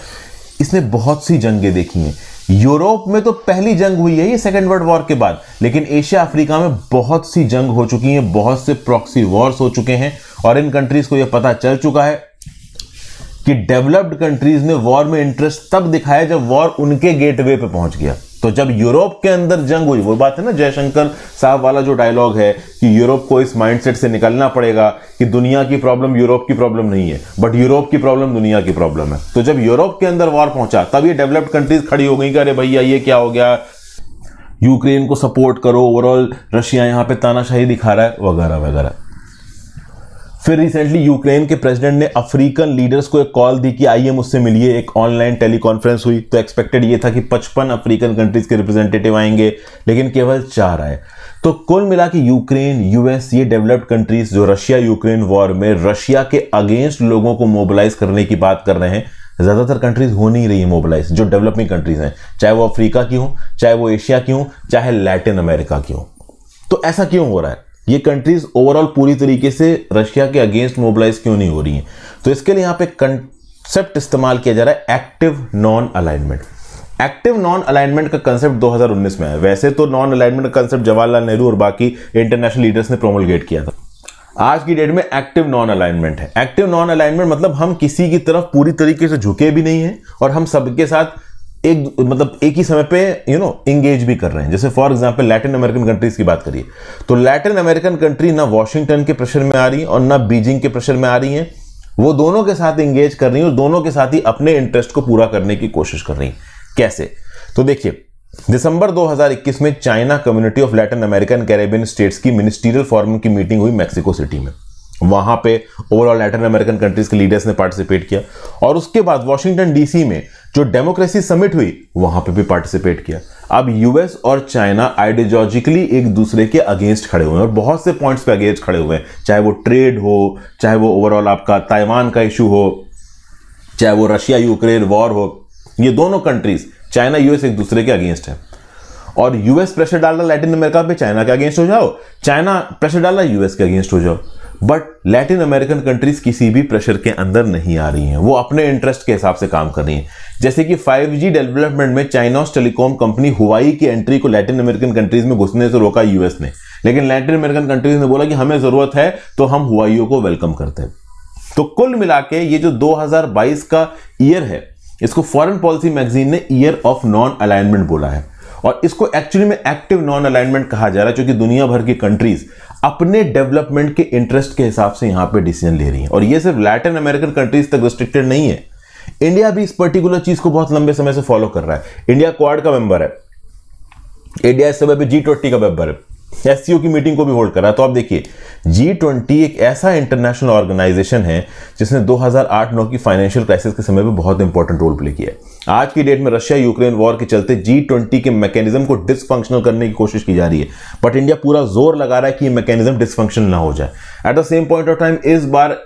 इसने बहुत सी जंगें देखी हैं यूरोप में तो पहली जंग हुई है ये सेकेंड वर्ल्ड वॉर के बाद लेकिन एशिया अफ्रीका में बहुत सी जंग हो चुकी हैं बहुत से प्रॉक्सी वॉर्स हो चुके हैं और इन कंट्रीज को यह पता चल चुका है कि डेवलप्ड कंट्रीज ने वॉर में इंटरेस्ट तब दिखाया जब वॉर उनके गेटवे पे पहुंच गया तो जब यूरोप के अंदर जंग हुई वो बात है ना जयशंकर साहब वाला जो डायलॉग है कि यूरोप को इस माइंडसेट से निकलना पड़ेगा कि दुनिया की प्रॉब्लम यूरोप की प्रॉब्लम नहीं है बट यूरोप की प्रॉब्लम दुनिया की प्रॉब्लम है तो जब यूरोप के अंदर वॉर पहुंचा तब ये डेवलप्ड कंट्रीज खड़ी हो गई कि अरे भैया ये क्या हो गया यूक्रेन को सपोर्ट करो ओवरऑल रशिया यहां पर तानाशाही दिखा रहा है वगैरह वगैरह फिर रिसेंटली यूक्रेन के प्रेसिडेंट ने अफ्रीकन लीडर्स को एक कॉल दी कि आइए मुझसे मिलिए एक ऑनलाइन टेली कॉन्फ्रेंस हुई तो एक्सपेक्टेड ये था कि 55 अफ्रीकन कंट्रीज के रिप्रेजेंटेटिव आएंगे लेकिन केवल चार आए तो कुल मिला कि यूक्रेन यूएस ये डेवलप्ड कंट्रीज जो रशिया यूक्रेन वॉर में रशिया के अगेंस्ट लोगों को मोबिलाइज करने की बात कर रहे हैं ज़्यादातर कंट्रीज हो नहीं रही है मोबिलाइज जो डेवलपिंग कंट्रीज हैं चाहे वो अफ्रीका की हों चाहे वो एशिया की हों चाहे लैटिन अमेरिका की हों तो ऐसा क्यों हो रहा है ये कंट्रीज ओवरऑल पूरी तरीके से रशिया के अगेंस्ट मोबिलाइज क्यों नहीं हो रही हैं तो इसके लिए यहाँ पे कंसेप्ट इस्तेमाल किया जा रहा है active non alignment active non alignment का कंसेप्ट 2019 में है वैसे तो नॉन अलाइनमेंट का कंसेप्ट जवाहरलाल नेहरू और बाकी इंटरनेशनल लीडर्स ने प्रोमोलगेट किया था आज की डेट में एक्टिव नॉन अलाइनमेंट है एक्टिव नॉन अलाइनमेंट मतलब हम किसी की तरफ पूरी तरीके से झुके भी नहीं है और हम सबके साथ एक मतलब एक ही समय पे यू नो इंगेज भी कर रहे हैं जैसे for example Latin American countries की बात करिए तो लैटिन अमेरिकन कंट्री ना वॉशिंगटन के प्रेशर में आ रही है और ना बीजिंग के प्रेशर में आ रही है वो दोनों के साथ इंगेज कर रही है और दोनों के साथ ही अपने इंटरेस्ट को पूरा करने की कोशिश कर रही है कैसे तो देखिए दिसंबर 2021 में China community of Latin American Caribbean states की मिनिस्टीरियल फॉरम की मीटिंग हुई मैक्सिको सिटी में वहां पे ओवरऑल लैटिन अमेरिकन कंट्रीज के लीडर्स ने पार्टिसिपेट किया और उसके बाद वॉशिंगटन डीसी में जो डेमोक्रेसी समिट हुई वहां पे भी पार्टिसिपेट किया अब यूएस और चाइना आइडियोलॉजिकली एक दूसरे के अगेंस्ट खड़े हुए हैं और बहुत से पॉइंट्स पे अगेंस्ट खड़े हुए हैं चाहे वो ट्रेड हो चाहे वो ओवरऑल आपका ताइवान का इशू हो चाहे वो रशिया यूक्रेन वॉर हो ये दोनों कंट्रीज चाइना यूएस एक दूसरे के अगेंस्ट है और यूएस प्रेशर डालना लैटिन अमेरिका पे चाइना के अगेंस्ट हो जाओ चाइना प्रेशर डालना यूएस के अगेंस्ट हो जाओ बट लैटिन अमेरिकन कंट्रीज किसी भी प्रेशर के अंदर नहीं आ रही हैं वो अपने इंटरेस्ट के हिसाब से काम कर रही हैं जैसे कि 5G डेवलपमेंट में चाइनाज टेलीकॉम कंपनी हुवाई की एंट्री को लैटिन अमेरिकन कंट्रीज में घुसने से रोका यूएस ने लेकिन लैटिन अमेरिकन कंट्रीज ने बोला कि हमें जरूरत है तो हम हुवाइयों को वेलकम करते हैं तो कुल मिला के ये जो 2022 का ईयर है इसको फॉरन पॉलिसी मैगजीन ने ईयर ऑफ नॉन अलाइनमेंट बोला है और इसको एक्चुअली में एक्टिव नॉन अलाइनमेंट कहा जा रहा है क्योंकि दुनिया भर की कंट्रीज अपने डेवलपमेंट के इंटरेस्ट के हिसाब से यहां पे डिसीजन ले रही हैं और ये सिर्फ लैटिन अमेरिकन कंट्रीज तक रिस्ट्रिक्टेड नहीं है इंडिया भी इस पर्टिकुलर चीज को बहुत लंबे समय से फॉलो कर रहा है इंडिया क्वाड का मेंबर है इंडिया इस समय पे जी ट्वेंटी का मेंबर है एस की मीटिंग को भी होल्ड करा तो आप देखिए जी ट्वेंटी एक ऐसा इंटरनेशनल ऑर्गेनाइजेशन है जिसने 2008-9 की फाइनेंशियल क्राइसिस के समय में बहुत इंपॉर्टेंट रोल प्ले किया आज की डेट में रशिया यूक्रेन वॉर के चलते जी ट्वेंटी के मैकेनिज्म को डिसफंक्शनल करने की कोशिश की जा रही है बट इंडिया पूरा जोर लगा रहा है कि ये मैकेनिज्म डिसफंक्शन ना हो जाए at the same point of time इस बार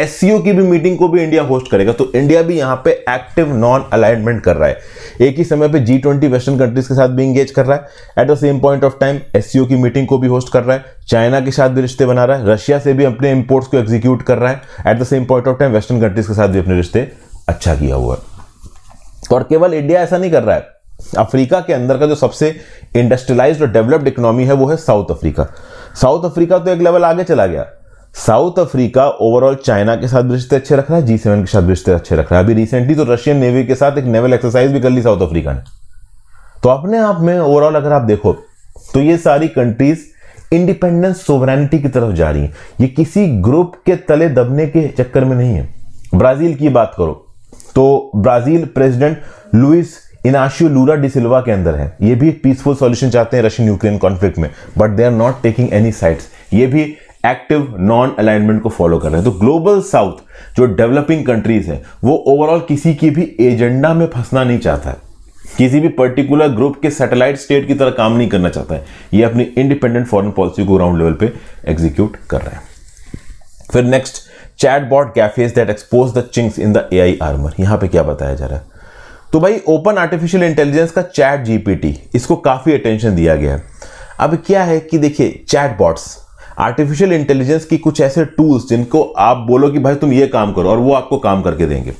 एस की भी मीटिंग को भी इंडिया होस्ट करेगा तो इंडिया भी यहाँ पे एक्टिव नॉन अलाइनमेंट कर रहा है एक ही समय पे जी ट्वेंटी वेस्टर्न कंट्रीज के साथ भी इंगेज कर रहा है at the same point of time S की मीटिंग को भी होस्ट कर रहा है चाइना के साथ भी रिश्ते बना रहा है रशिया से भी अपने इम्पोर्ट्स को एग्जीक्यूट कर रहा है at the same point of time western countries के साथ भी अपने रिश्ते अच्छा किया हुआ है तो और केवल इंडिया ऐसा नहीं कर रहा है अफ्रीका के अंदर का जो सबसे इंडस्ट्रियलाइज्ड और डेवलप्ड इकोनॉमी है वो है साउथ अफ्रीका साउथ अफ्रीका तो एक लेवल आगे चला गया साउथ अफ्रीका ओवरऑल चाइना के साथ रिश्ते अच्छे रख रहा है जी सेवन के साथ रिश्ते अच्छे रख रहा है अभी रिसेंटली तो रशियन नेवी के साथ एक नेवल एक्सरसाइज भी कर ली साउथ अफ्रीका ने तो अपने आप में ओवरऑल अगर आप देखो तो ये सारी कंट्रीज इंडिपेंडेंस सोवरेनिटी की तरफ जा रही है ये किसी ग्रुप के तले दबने के चक्कर में नहीं है ब्राजील की बात करो तो Brazil president Luis Inacio Lula da Silva के अंदर है ये भी पीसफुल सॉल्यूशन चाहते हैं रशियन यूक्रेन कॉन्फ्लिक्ट में but they are not taking any sides ये भी एक्टिव नॉन अलाइनमेंट को फॉलो कर रहे हैं तो ग्लोबल साउथ जो डेवलपिंग कंट्रीज है वो ओवरऑल किसी की भी एजेंडा में फंसना नहीं चाहता है किसी भी पर्टिकुलर ग्रुप के सैटेलाइट स्टेट की तरह काम नहीं करना चाहता है ये अपनी इंडिपेंडेंट फॉरेन पॉलिसी को ग्राउंड लेवल पे एग्जीक्यूट कर रहे हैं फिर next chat bot gaffes that expose the chinks in the A I armour यहां पर क्या बताया जा रहा है तो भाई ओपन आर्टिफिशियल इंटेलिजेंस का चैट जीपीटी इसको काफ़ी अटेंशन दिया गया है अब क्या है कि देखिए चैट बॉट्स आर्टिफिशियल इंटेलिजेंस की कुछ ऐसे टूल्स जिनको आप बोलो कि भाई तुम ये काम करो और वो आपको काम करके देंगे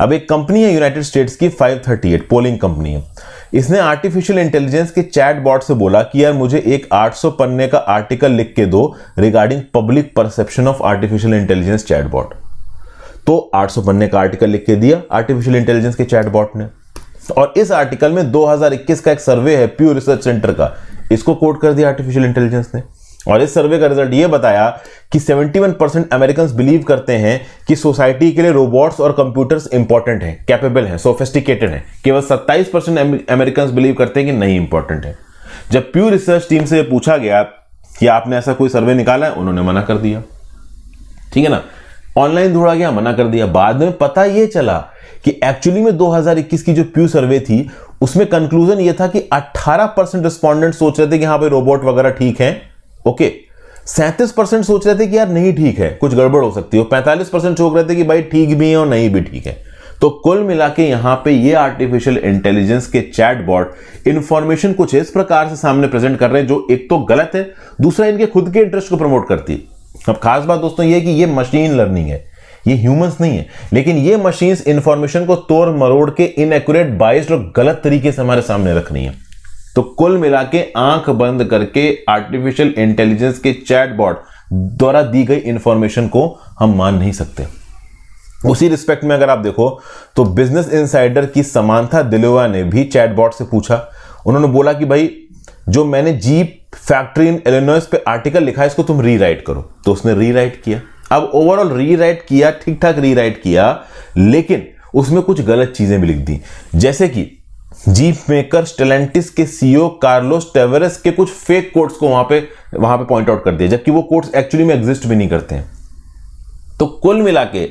अब एक कंपनी है यूनाइटेड स्टेट्स की 538 पोलिंग कंपनी है इसने आर्टिफिशियल इंटेलिजेंस के चैट बॉट से बोला कि यार मुझे एक 800 पन्ने का आर्टिकल लिख के दो regarding public perception of artificial intelligence chat bot तो 800 पन्ने का आर्टिकल लिख के दिया आर्टिफिशियल इंटेलिजेंस के चैट बॉट ने और इस आर्टिकल में 2021 का एक सर्वे है प्यू रिसर्च सेंटर का इसको कोट कर दिया आर्टिफिशियल इंटेलिजेंस ने और इस सर्वे का रिजल्ट यह बताया कि 71 परसेंट अमेरिकन बिलीव करते हैं कि सोसाइटी के लिए रोबोट्स और कंप्यूटर्स इंपॉर्टेंट हैं कैपेबल हैं सोफेस्टिकेटेड हैं केवल 27 परसेंट अमेरिकन बिलीव करते हैं कि नहीं इंपॉर्टेंट है जब प्यू रिसर्च टीम से पूछा गया कि आपने ऐसा कोई सर्वे निकाला है उन्होंने मना कर दिया ठीक है ना ऑनलाइन दौड़ा गया मना कर दिया बाद में पता यह चला कि एक्चुअली में 2021 की जो प्यू सर्वे थी उसमें कंक्लूजन यह था कि 18 परसेंट रिस्पॉन्डेंट सोच रहे थे कि हाँ भाई रोबोट वगैरह ठीक है ओके सैंतीस परसेंट सोच रहे थे कि यार नहीं ठीक है कुछ गड़बड़ हो सकती है पैंतालीस परसेंट सोच रहे थे कि भाई ठीक भी है और नहीं भी ठीक है तो कुल मिला के यहां पर यह आर्टिफिशियल इंटेलिजेंस के चैट बॉट इंफॉर्मेशन कुछ इस प्रकार से सामने प्रेजेंट कर रहे हैं जो एक तो गलत है दूसरा इनके खुद के इंटरेस्ट को प्रमोट करती है अब खास बात दोस्तों ये कि ये मशीन लर्निंग है ये ह्यूमंस नहीं है लेकिन ये मशीन्स इंफॉर्मेशन को तोड़ मरोड़ के इनएक्यूरेट बाइस और गलत तरीके से हमारे सामने रख रही है तो कुल मिला के आंख बंद करके आर्टिफिशियल इंटेलिजेंस के चैटबॉट द्वारा दी गई इंफॉर्मेशन को हम मान नहीं सकते उसी रिस्पेक्ट में अगर आप देखो तो बिजनेस इंसाइडर की समानता दिलोवा ने भी चैटबॉट से पूछा उन्होंने बोला कि भाई जो मैंने जीप फैक्ट्री इन एलिनोइस पे आर्टिकल लिखा है इसको तुम रीराइट करो तो उसने रीराइट किया अब ओवरऑल रीराइट किया ठीक ठाक रीराइट किया लेकिन उसमें कुछ गलत चीजें भी लिख दी जैसे कि जीप मेकर स्टेलेंटिस के सीईओ कार्लोस टेवरेस के कुछ फेक कोड्स को वहां पे वहां पे पॉइंट आउट कर दिया जबकि वो कोड्स एक्चुअली में एग्जिस्ट भी नहीं करते हैं तो कुल मिला के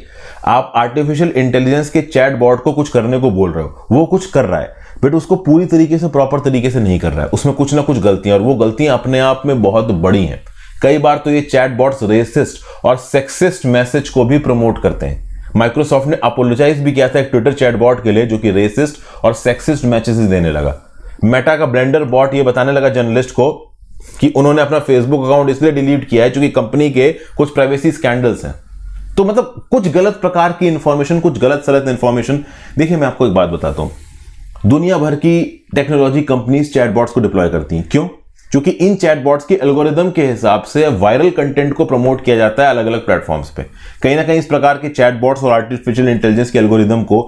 आप आर्टिफिशियल इंटेलिजेंस के चैट बॉर्ड को कुछ करने को बोल रहे हो वो कुछ कर रहा है बट उसको पूरी तरीके से प्रॉपर तरीके से नहीं कर रहा है उसमें कुछ ना कुछ गलतियां और वो गलतियां अपने आप में बहुत बड़ी हैं कई बार तो ये चैट बॉट्स रेसिस्ट और सेक्सिस्ट मैसेज को भी प्रमोट करते हैं माइक्रोसॉफ्ट ने अपोलोजाइज भी किया था एक ट्विटर बॉट के लिए जो कि रेसिस्ट और सेक्सिस्ट मैचेस देने लगा मेटा का ब्लेंडर बॉट ये बताने लगा जर्नलिस्ट को कि उन्होंने अपना फेसबुक अकाउंट इसलिए डिलीट किया है क्योंकि कंपनी के कुछ प्राइवेसी स्कैंडल्स हैं तो मतलब कुछ गलत प्रकार की इंफॉर्मेशन कुछ गलत सलत इंफॉर्मेशन देखिए मैं आपको एक बात बताता हूं दुनिया भर की टेक्नोलॉजी कंपनीज चैटबॉट्स को डिप्लॉय करती हैं क्यों क्योंकि इन चैटबॉट्स के एल्गोरिदम के हिसाब से वायरल कंटेंट को प्रमोट किया जाता है अलग अलग प्लेटफॉर्म्स पे कहीं ना कहीं इस प्रकार के चैटबॉट्स और आर्टिफिशियल इंटेलिजेंस के एल्गोरिदम को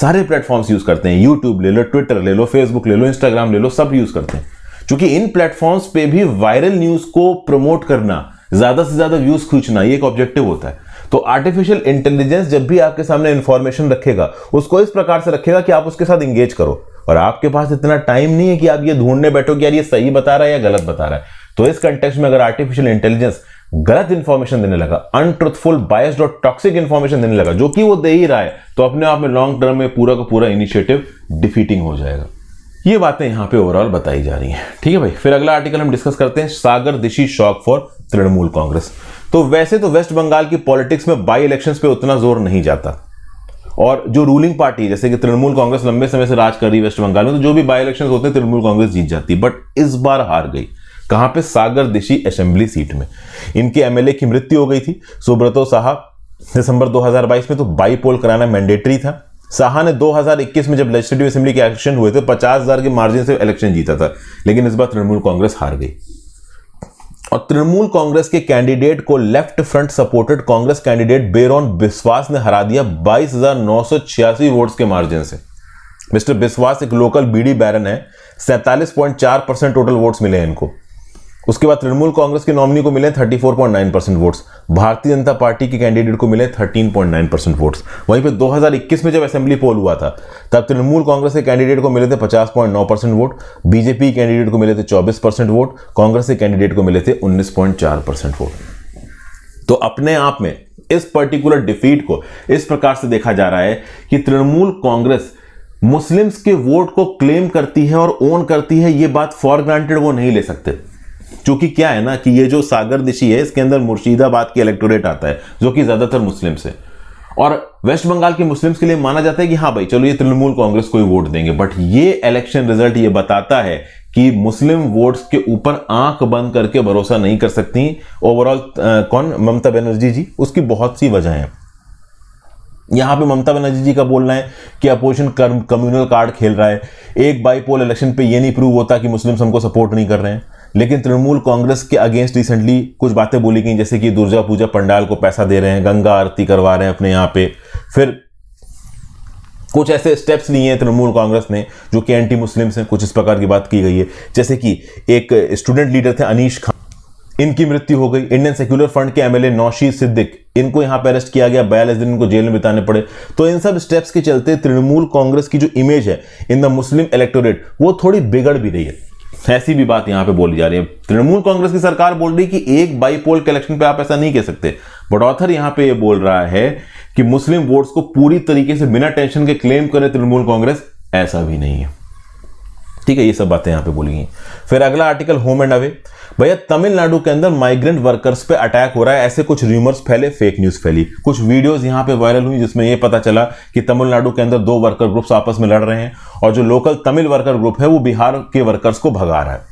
सारे प्लेटफॉर्म्स यूज करते हैं यूट्यूब ले लो ट्विटर ले लो फेसबुक ले लो इंस्टाग्राम ले लो सब यूज करते हैं क्योंकि इन प्लेटफॉर्म्स पे भी वायरल न्यूज को प्रमोट करना ज्यादा से ज्यादा व्यूज खींचना ये एक ऑब्जेक्टिव होता है तो आर्टिफिशियल इंटेलिजेंस जब भी आपके सामने इंफॉर्मेशन रखेगा उसको इस प्रकार से रखेगा कि आप उसके साथ इंगेज करो और आपके पास इतना टाइम नहीं है कि आप ये ढूंढने बैठो कि यार ये सही बता रहा है या गलत बता रहा है तो इस कंटेक्स में अगर आर्टिफिशियल इंटेलिजेंस गलत इंफॉर्मेशन देने लगा अनट्रुथफुल बायस्ड और टॉक्सिक इंफॉर्मेशन देने लगा जो कि वो दे ही रहा है तो अपने आप में लॉन्ग टर्म में पूरा का पूरा इनिशिएटिव डिफीटिंग हो जाएगा ये बातें यहां पे ओवरऑल बताई जा रही हैं ठीक है भाई फिर अगला आर्टिकल हम डिस्कस करते हैं सागर दिशी शॉक फॉर तृणमूल कांग्रेस तो वैसे तो वेस्ट बंगाल की पॉलिटिक्स में बाई इलेक्शंस पे उतना जोर नहीं जाता और जो रूलिंग पार्टी जैसे कि तृणमूल कांग्रेस लंबे समय से राज कर रही वेस्ट बंगाल में तो जो भी बाई इलेक्शन होते हैं तृणमूल कांग्रेस जीत जाती बट इस बार हार गई कहां पे सागर दिशी असेंबली सीट में इनके एमएलए की मृत्यु हो गई थी सुब्रतो साहा दिसंबर 2022 में तो बाई पोल कराना मैंडेटरी था साहा ने 2021 में जब लेजिस्लेटिव असेंबली के इलेक्शन हुए थे पचास हजार के मार्जिन से इलेक्शन जीता था लेकिन इस बार तृणमूल कांग्रेस हार गई और तृणमूल कांग्रेस के कैंडिडेट को लेफ्ट फ्रंट सपोर्टेड कांग्रेस कैंडिडेट बेरोन बिस्वास ने हरा दिया छियासी वोट्स के मार्जिन से मिस्टर बिस्वास एक लोकल बीडी बैरन है सैंतालीस परसेंट टोटल वोट्स मिले हैं इनको उसके बाद तृणमूल कांग्रेस के नॉमिनी को मिले 34.9 परसेंट वोट्स भारतीय जनता पार्टी के कैंडिडेट को मिले 13.9 परसेंट वोट्स वहीं पे 2021 में जब असेंबली पोल हुआ था तब तृणमूल कांग्रेस के कैंडिडेट को मिले थे 50.9 परसेंट वोट बीजेपी कैंडिडेट को मिले थे 24 परसेंट वोट कांग्रेस के कैंडिडेट को मिले थे उन्नीस परसेंट वोट तो अपने आप में इस पर्टिकुलर डिफीट को इस प्रकार से देखा जा रहा है कि तृणमूल कांग्रेस मुस्लिम्स के वोट को क्लेम करती है और ओन करती है ये बात फॉर ग्रांटेड वो नहीं ले सकते क्योंकि क्या है ना कि ये जो सागर दिशी है इसके अंदर मुर्शिदाबाद की इलेक्टोरेट आता है जो कि ज्यादातर मुस्लिम है और वेस्ट बंगाल के मुस्लिम्स के लिए माना जाता है कि हाँ भाई चलो ये तृणमूल कांग्रेस को ही वोट देंगे बट ये इलेक्शन रिजल्ट ये बताता है कि मुस्लिम वोट्स के ऊपर आंख बंद करके भरोसा नहीं कर सकती ओवरऑल कौन ममता बनर्जी जी उसकी बहुत सी वजह है यहां पे ममता बनर्जी जी का बोलना है कि अपोजिशन कम्युनल कार्ड खेल रहा है एक बाईपोल इलेक्शन पे ये नहीं प्रूव होता कि मुस्लिम्स हमको सपोर्ट नहीं कर रहे हैं लेकिन तृणमूल कांग्रेस के अगेंस्ट रिसेंटली कुछ बातें बोली गई जैसे कि दुर्गा पूजा पंडाल को पैसा दे रहे हैं गंगा आरती करवा रहे हैं अपने यहाँ पे फिर कुछ ऐसे स्टेप्स लिए हैं तृणमूल कांग्रेस ने जो कि एंटी मुस्लिम्स हैं कुछ इस प्रकार की बात की गई है जैसे कि एक स्टूडेंट लीडर थे अनीश खान इनकी मृत्यु हो गई इंडियन सेक्युलर फंड के एमएलए नौशी सिद्दिक इनको यहां पर अरेस्ट किया गया बयालीस दिन इनको जेल में बिताने पड़े तो इन सब स्टेप्स के चलते तृणमूल कांग्रेस की जो इमेज है इन द मुस्लिम इलेक्टोरेट वो थोड़ी बिगड़ भी रही है ऐसी भी बात यहां पे बोली जा रही है तृणमूल कांग्रेस की सरकार बोल रही कि एक बाईपोल के इलेक्शन पे आप ऐसा नहीं कह सकते बट ऑथर यहां पे ये बोल रहा है कि मुस्लिम वोट्स को पूरी तरीके से बिना टेंशन के क्लेम करे तृणमूल कांग्रेस ऐसा भी नहीं है ठीक है ये सब बातें यहाँ पे बोली गई फिर अगला आर्टिकल होम एंड अवे भैया तमिलनाडु के अंदर माइग्रेंट वर्कर्स पे अटैक हो रहा है ऐसे कुछ र्यूमर्स फैले फेक न्यूज फैली कुछ वीडियोस यहाँ पे वायरल हुई जिसमें ये पता चला कि तमिलनाडु के अंदर दो वर्कर ग्रुप्स आपस में लड़ रहे हैं और जो लोकल तमिल वर्कर ग्रुप है वो बिहार के वर्कर्स को भगा रहा है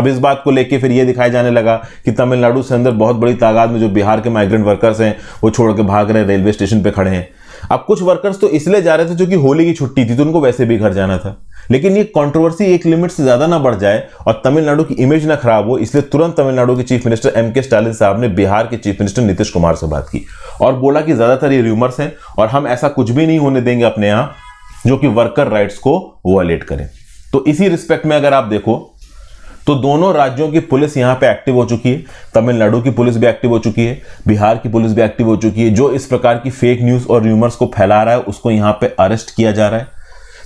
अब इस बात को लेके फिर ये दिखाया जाने लगा कि तमिलनाडु से अंदर बहुत बड़ी तादाद में जो बिहार के माइग्रेंट वर्कर्स हैं वो छोड़ के भाग रहे हैं रेलवे स्टेशन पे खड़े हैं अब कुछ वर्कर्स तो इसलिए जा रहे थे जो कि होली की छुट्टी थी तो उनको वैसे भी घर जाना था लेकिन ये कंट्रोवर्सी एक लिमिट से ज़्यादा ना बढ़ जाए और तमिलनाडु की इमेज ना खराब हो इसलिए तुरंत तमिलनाडु के चीफ मिनिस्टर एम के स्टालिन साहब ने बिहार के चीफ मिनिस्टर नीतीश कुमार से बात की और बोला कि ज़्यादातर ये र्यूमर्स हैं और हम ऐसा कुछ भी नहीं होने देंगे अपने यहां जो कि वर्कर राइट्स को वॉयलेट करें तो इसी रिस्पेक्ट में अगर आप देखो तो दोनों राज्यों की पुलिस यहां पे एक्टिव हो चुकी है तमिलनाडु की पुलिस भी एक्टिव हो चुकी है बिहार की पुलिस भी एक्टिव हो चुकी है जो इस प्रकार की फेक न्यूज और र्यूमर्स को फैला रहा है उसको यहां पर अरेस्ट किया जा रहा है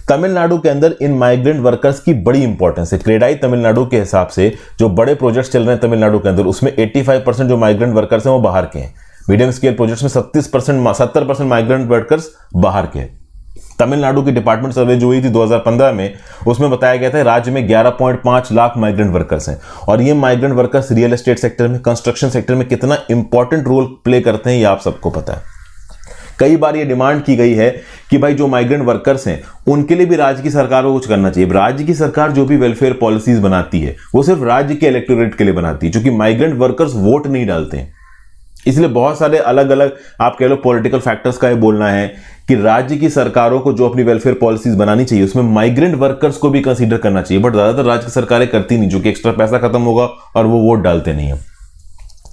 तमिलनाडु के अंदर इन माइग्रेंट वर्कर्स की बड़ी इंपॉर्टेंस है क्रेडाई तमिलनाडु के हिसाब से जो बड़े प्रोजेक्ट्स चल रहे हैं तमिलनाडु के अंदर उसमें 85 परसेंट जो माइग्रेंट वर्कर्स हैं वो बाहर के हैं मीडियम स्केल प्रोजेक्ट्स में 36 परसेंट सत्तर परसेंट माइग्रेंट वर्कर्स बाहर के हैं तमिलनाडु की डिपार्टमेंट सर्वे जो हुई थी 2015 में उसमें बताया गया था राज्य में 11.5 लाख माइग्रेंट वर्कर्स हैं और ये migrant workers real estate sector में कंस्ट्रक्शन सेक्टर में कितना इंपॉर्टेंट रोल प्ले करते हैं ये आप सबको पता है कई बार ये डिमांड की गई है कि भाई जो माइग्रेंट वर्कर्स हैं उनके लिए भी राज्य की सरकार को कुछ करना चाहिए राज्य की सरकार जो भी वेलफेयर पॉलिसीज बनाती है वो सिर्फ राज्य के इलेक्टोरेट के लिए बनाती है क्योंकि माइग्रेंट वर्कर्स वोट नहीं डालते हैं इसलिए बहुत सारे अलग अलग आप कह लो पॉलिटिकल फैक्टर्स का ये बोलना है कि राज्य की सरकारों को जो अपनी वेलफेयर पॉलिसीज बनानी चाहिए उसमें माइग्रेंट वर्कर्स को भी कंसीडर करना चाहिए बट ज़्यादातर राज्य की सरकारें करती नहीं जो कि एक्स्ट्रा पैसा खत्म होगा और वो वोट डालते नहीं है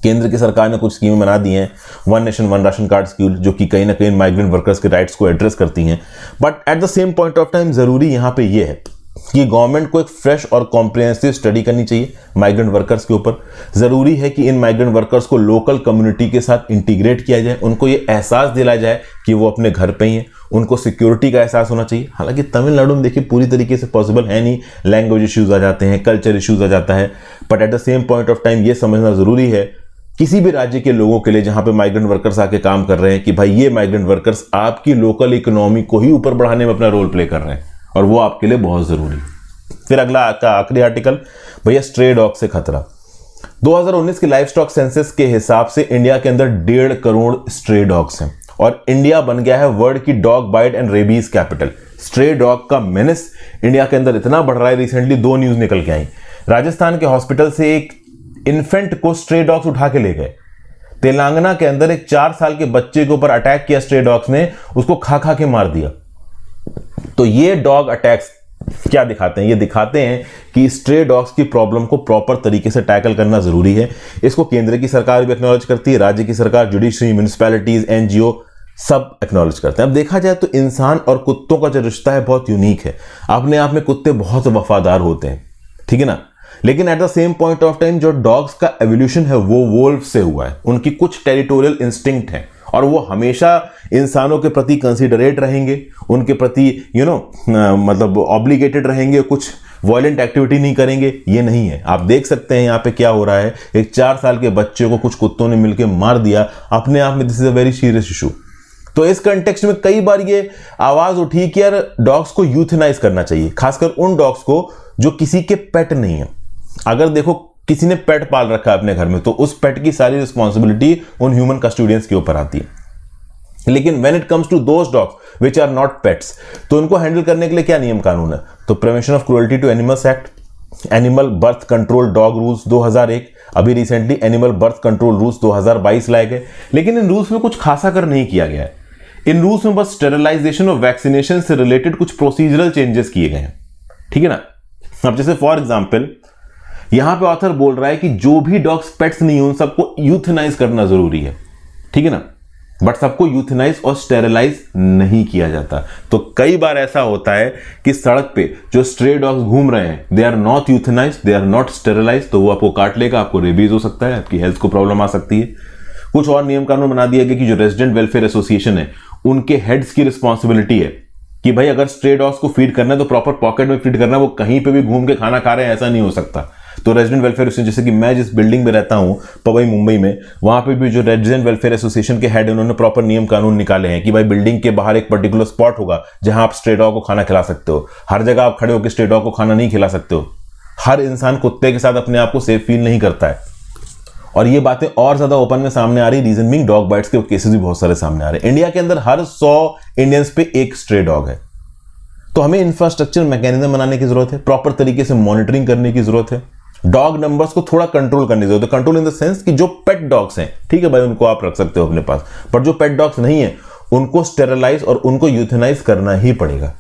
केंद्र की सरकार ने कुछ स्कीमें बना दी हैं one nation one ration card scheme जो कि कहीं ना कहीं माइग्रेंट वर्कर्स के राइट्स को एड्रेस करती हैं but at the same point of time ज़रूरी यहाँ पे ये है कि गवर्नमेंट को एक फ्रेश और कॉम्प्रिहेंसिव स्टडी करनी चाहिए माइग्रेंट वर्कर्स के ऊपर ज़रूरी है कि इन माइग्रेंट वर्कर्स को लोकल कम्युनिटी के साथ इंटीग्रेट किया जाए उनको ये एहसास दिलाया जाए कि वो अपने घर पर ही हैं उनको सिक्योरिटी का एहसास होना चाहिए हालांकि तमिलनाडु में देखिए पूरी तरीके से पॉसिबल है नहीं लैंग्वेज इश्यूज़ आ जाते हैं कल्चर इश्यूज़ आ जाता है but at the same point of time ये समझना ज़रूरी है किसी भी राज्य के लोगों के लिए जहां पे माइग्रेंट वर्कर्स आके काम कर रहे हैं कि भाई ये माइग्रेंट वर्कर्स आपकी लोकल इकोनॉमी को ही ऊपर बढ़ाने में अपना रोल प्ले कर रहे हैं और वो आपके लिए बहुत ज़रूरी है फिर अगला आपका आखिरी आर्टिकल भैया स्ट्रे डॉग से खतरा 2019 के लाइफ स्टॉक सेंसिस के हिसाब से इंडिया के अंदर डेढ़ करोड़ स्ट्रे डॉग्स हैं और इंडिया बन गया है वर्ल्ड की dog bite and rabies capital stray dog का मेनिस इंडिया के अंदर इतना बढ़ रहा है रिसेंटली दो न्यूज़ निकल के आई राजस्थान के हॉस्पिटल से एक इन्फेंट को स्ट्रे डॉग्स उठा के ले गए तेलंगाना के अंदर एक चार साल के बच्चे के ऊपर अटैक किया स्ट्रे डॉग्स ने उसको खा खा के मार दिया तो ये डॉग अटैक्स क्या दिखाते हैं ये दिखाते हैं कि स्ट्रे डॉग्स की प्रॉब्लम को प्रॉपर तरीके से टैकल करना जरूरी है इसको केंद्र की सरकार भी एक्नोलॉज करती है राज्य की सरकार जुडिशरी म्यूनिसपैलिटीज एनजीओ सब एक्नोलॉज करते हैं अब देखा जाए तो इंसान और कुत्तों का जो रिश्ता है बहुत यूनिक है अपने आप में कुत्ते बहुत वफादार होते हैं ठीक है ना लेकिन at the same point of time जो डॉग्स का एवोल्यूशन है वो वोल्फ से हुआ है उनकी कुछ टेरिटोरियल इंस्टिंक्ट है और वो हमेशा इंसानों के प्रति कंसिडरेट रहेंगे उनके प्रति यू you नो know, मतलब ऑब्लिगेटेड रहेंगे कुछ वॉयलेंट एक्टिविटी नहीं करेंगे ये नहीं है आप देख सकते हैं यहाँ पे क्या हो रहा है एक चार साल के बच्चे को कुछ कुत्तों ने मिलकर मार दिया अपने आप में this is a very serious issue तो इस कंटेक्स्ट में कई बार ये आवाज उठी कि यार डॉग्स को यूथनाइज करना चाहिए खासकर उन डॉग्स को जो किसी के पेट नहीं है अगर देखो किसी ने पेट पाल रखा है अपने घर में तो उस पेट की सारी रिस्पॉन्सिबिलिटी उन ह्यूमन कस्टूडियंस के ऊपर आती है लेकिन when it comes to those dogs which are not pets तो उनको हैंडल करने के लिए क्या नियम कानून है तो prevention of cruelty to animals act animal birth control dog rules 2001 अभी recently animal birth control rules 2022 लाए गए लेकिन इन रूल्स में कुछ खासा कर नहीं किया गया है इन रूल्स में बस स्टेरलाइजेशन और वैक्सीनेशन से रिलेटेड कुछ प्रोसीजरल चेंजेस किए गए हैं ठीक है ना अब जैसे फॉर एग्जाम्पल यहां पे ऑथर बोल रहा है कि जो भी डॉग्स पेट्स नहीं हो उन सबको यूथनाइज करना जरूरी है ठीक है ना बट सबको यूथनाइज और स्टेरलाइज नहीं किया जाता तो कई बार ऐसा होता है कि सड़क पे जो स्ट्रे डॉग्स घूम रहे हैं they are not euthanize they are not sterilize तो वो आपको काट लेगा आपको रेबीज हो सकता है आपकी हेल्थ को प्रॉब्लम आ सकती है कुछ और नियम कानून बना दिया गया कि जो रेजिडेंट वेलफेयर एसोसिएशन है उनके हेड्स की रिस्पॉन्सिबिलिटी है कि भाई अगर स्ट्रे डॉग्स को फीड करना है तो प्रॉपर पॉकेट में फीड करना वो कहीं पे भी घूम के खाना खा रहे हैं ऐसा नहीं हो सकता तो रेजिडेंट वेलफेयर एसोसिएशन जैसे कि मैं जिस बिल्डिंग में रहता हूँ पवई मुंबई में वहाँ पे भी जो रेजिडेंट वेलफेयर एसोसिएशन के हेड उन्होंने प्रॉपर नियम कानून निकाले हैं कि भाई बिल्डिंग के बाहर एक पर्टिकुलर स्पॉट होगा जहाँ आप स्ट्रेट डॉग को खाना खिला सकते हो हर जगह आप खड़े होकर स्ट्रेट डॉग को खाना नहीं खिला सकते हो हर इंसान कुत्ते के साथ अपने आप को सेफ फील नहीं करता है और ये बातें और ज्यादा ओपन में सामने आ रही रीजन बिंग डॉग बाइट्स के केसेस भी बहुत सारे सामने आ रहे हैं इंडिया के अंदर हर सौ इंडियंस पे एक स्ट्रे डॉग है तो हमें इंफ्रास्ट्रक्चर मैकेनिज्म बनाने की जरूरत है प्रॉपर तरीके से मॉनिटरिंग करने की जरूरत है डॉग नंबर्स को थोड़ा कंट्रोल करने जरूरत है कंट्रोल इन द सेंस कि जो पेट डॉग्स हैं ठीक है भाई उनको आप रख सकते हो अपने पास पर जो पेट डॉग्स नहीं है उनको स्टेरलाइज और उनको यूथेनाइज करना ही पड़ेगा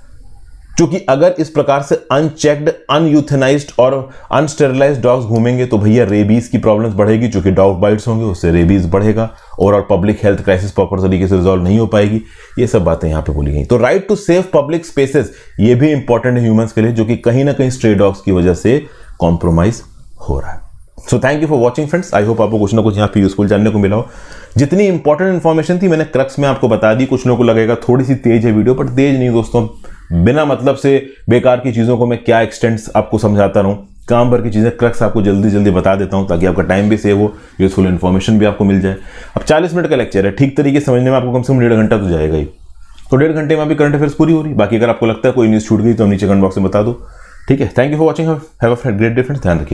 क्योंकि अगर इस प्रकार से अनचेक्ड अनयूथेनाइज और अनस्टेरलाइज डॉग्स घूमेंगे तो भैया रेबीज की प्रॉब्लम्स बढ़ेगी क्योंकि डॉग बाइट्स होंगे उससे रेबीज बढ़ेगा और, और पब्लिक हेल्थ क्राइसिस प्रॉपर तरीके से रिजॉल्व नहीं हो पाएगी ये सब बातें यहाँ पे बोली गई तो right to safe public spaces ये भी इंपॉर्टेंट है ह्यूमंस के लिए जो कि कहीं ना कहीं स्ट्रे डॉग्स की वजह से कॉम्प्रोमाइज हो रहा है so thank you for watching friends I hope आपको कुछ ना कुछ यहाँ पे यूजफुल जानने को मिला हो जितनी इंपॉर्टेंट इन्फॉर्मेशन थी मैंने क्रक्स में आपको बता दी कुछ लोगों को लगेगा थोड़ी सी तेज है वीडियो बट तेज नहीं दोस्तों बिना मतलब से बेकार की चीज़ों को मैं क्या एक्सटेंट्स आपको समझाता रहूँ काम भर की चीज़ें क्रक्स आपको जल्दी जल्दी बता देता हूँ ताकि आपका टाइम भी सेव हो यूजफुल इन्फॉर्मेशन भी आपको मिल जाए अब चालीस मिनट का लेक्चर है ठीक तरीके से समझने में आपको कम से कम डेढ़ घंटा तो जाएगा ही तो डेढ़ घंटे में अभी करंट अफेयर्स पूरी हो रही बाकी अगर आपको लगता है कोई न्यूज़ छूट गई तो नीचे कमेंट बॉक्स में बता दो ठीक है thank you for watching have a great difference ध्यान रखिए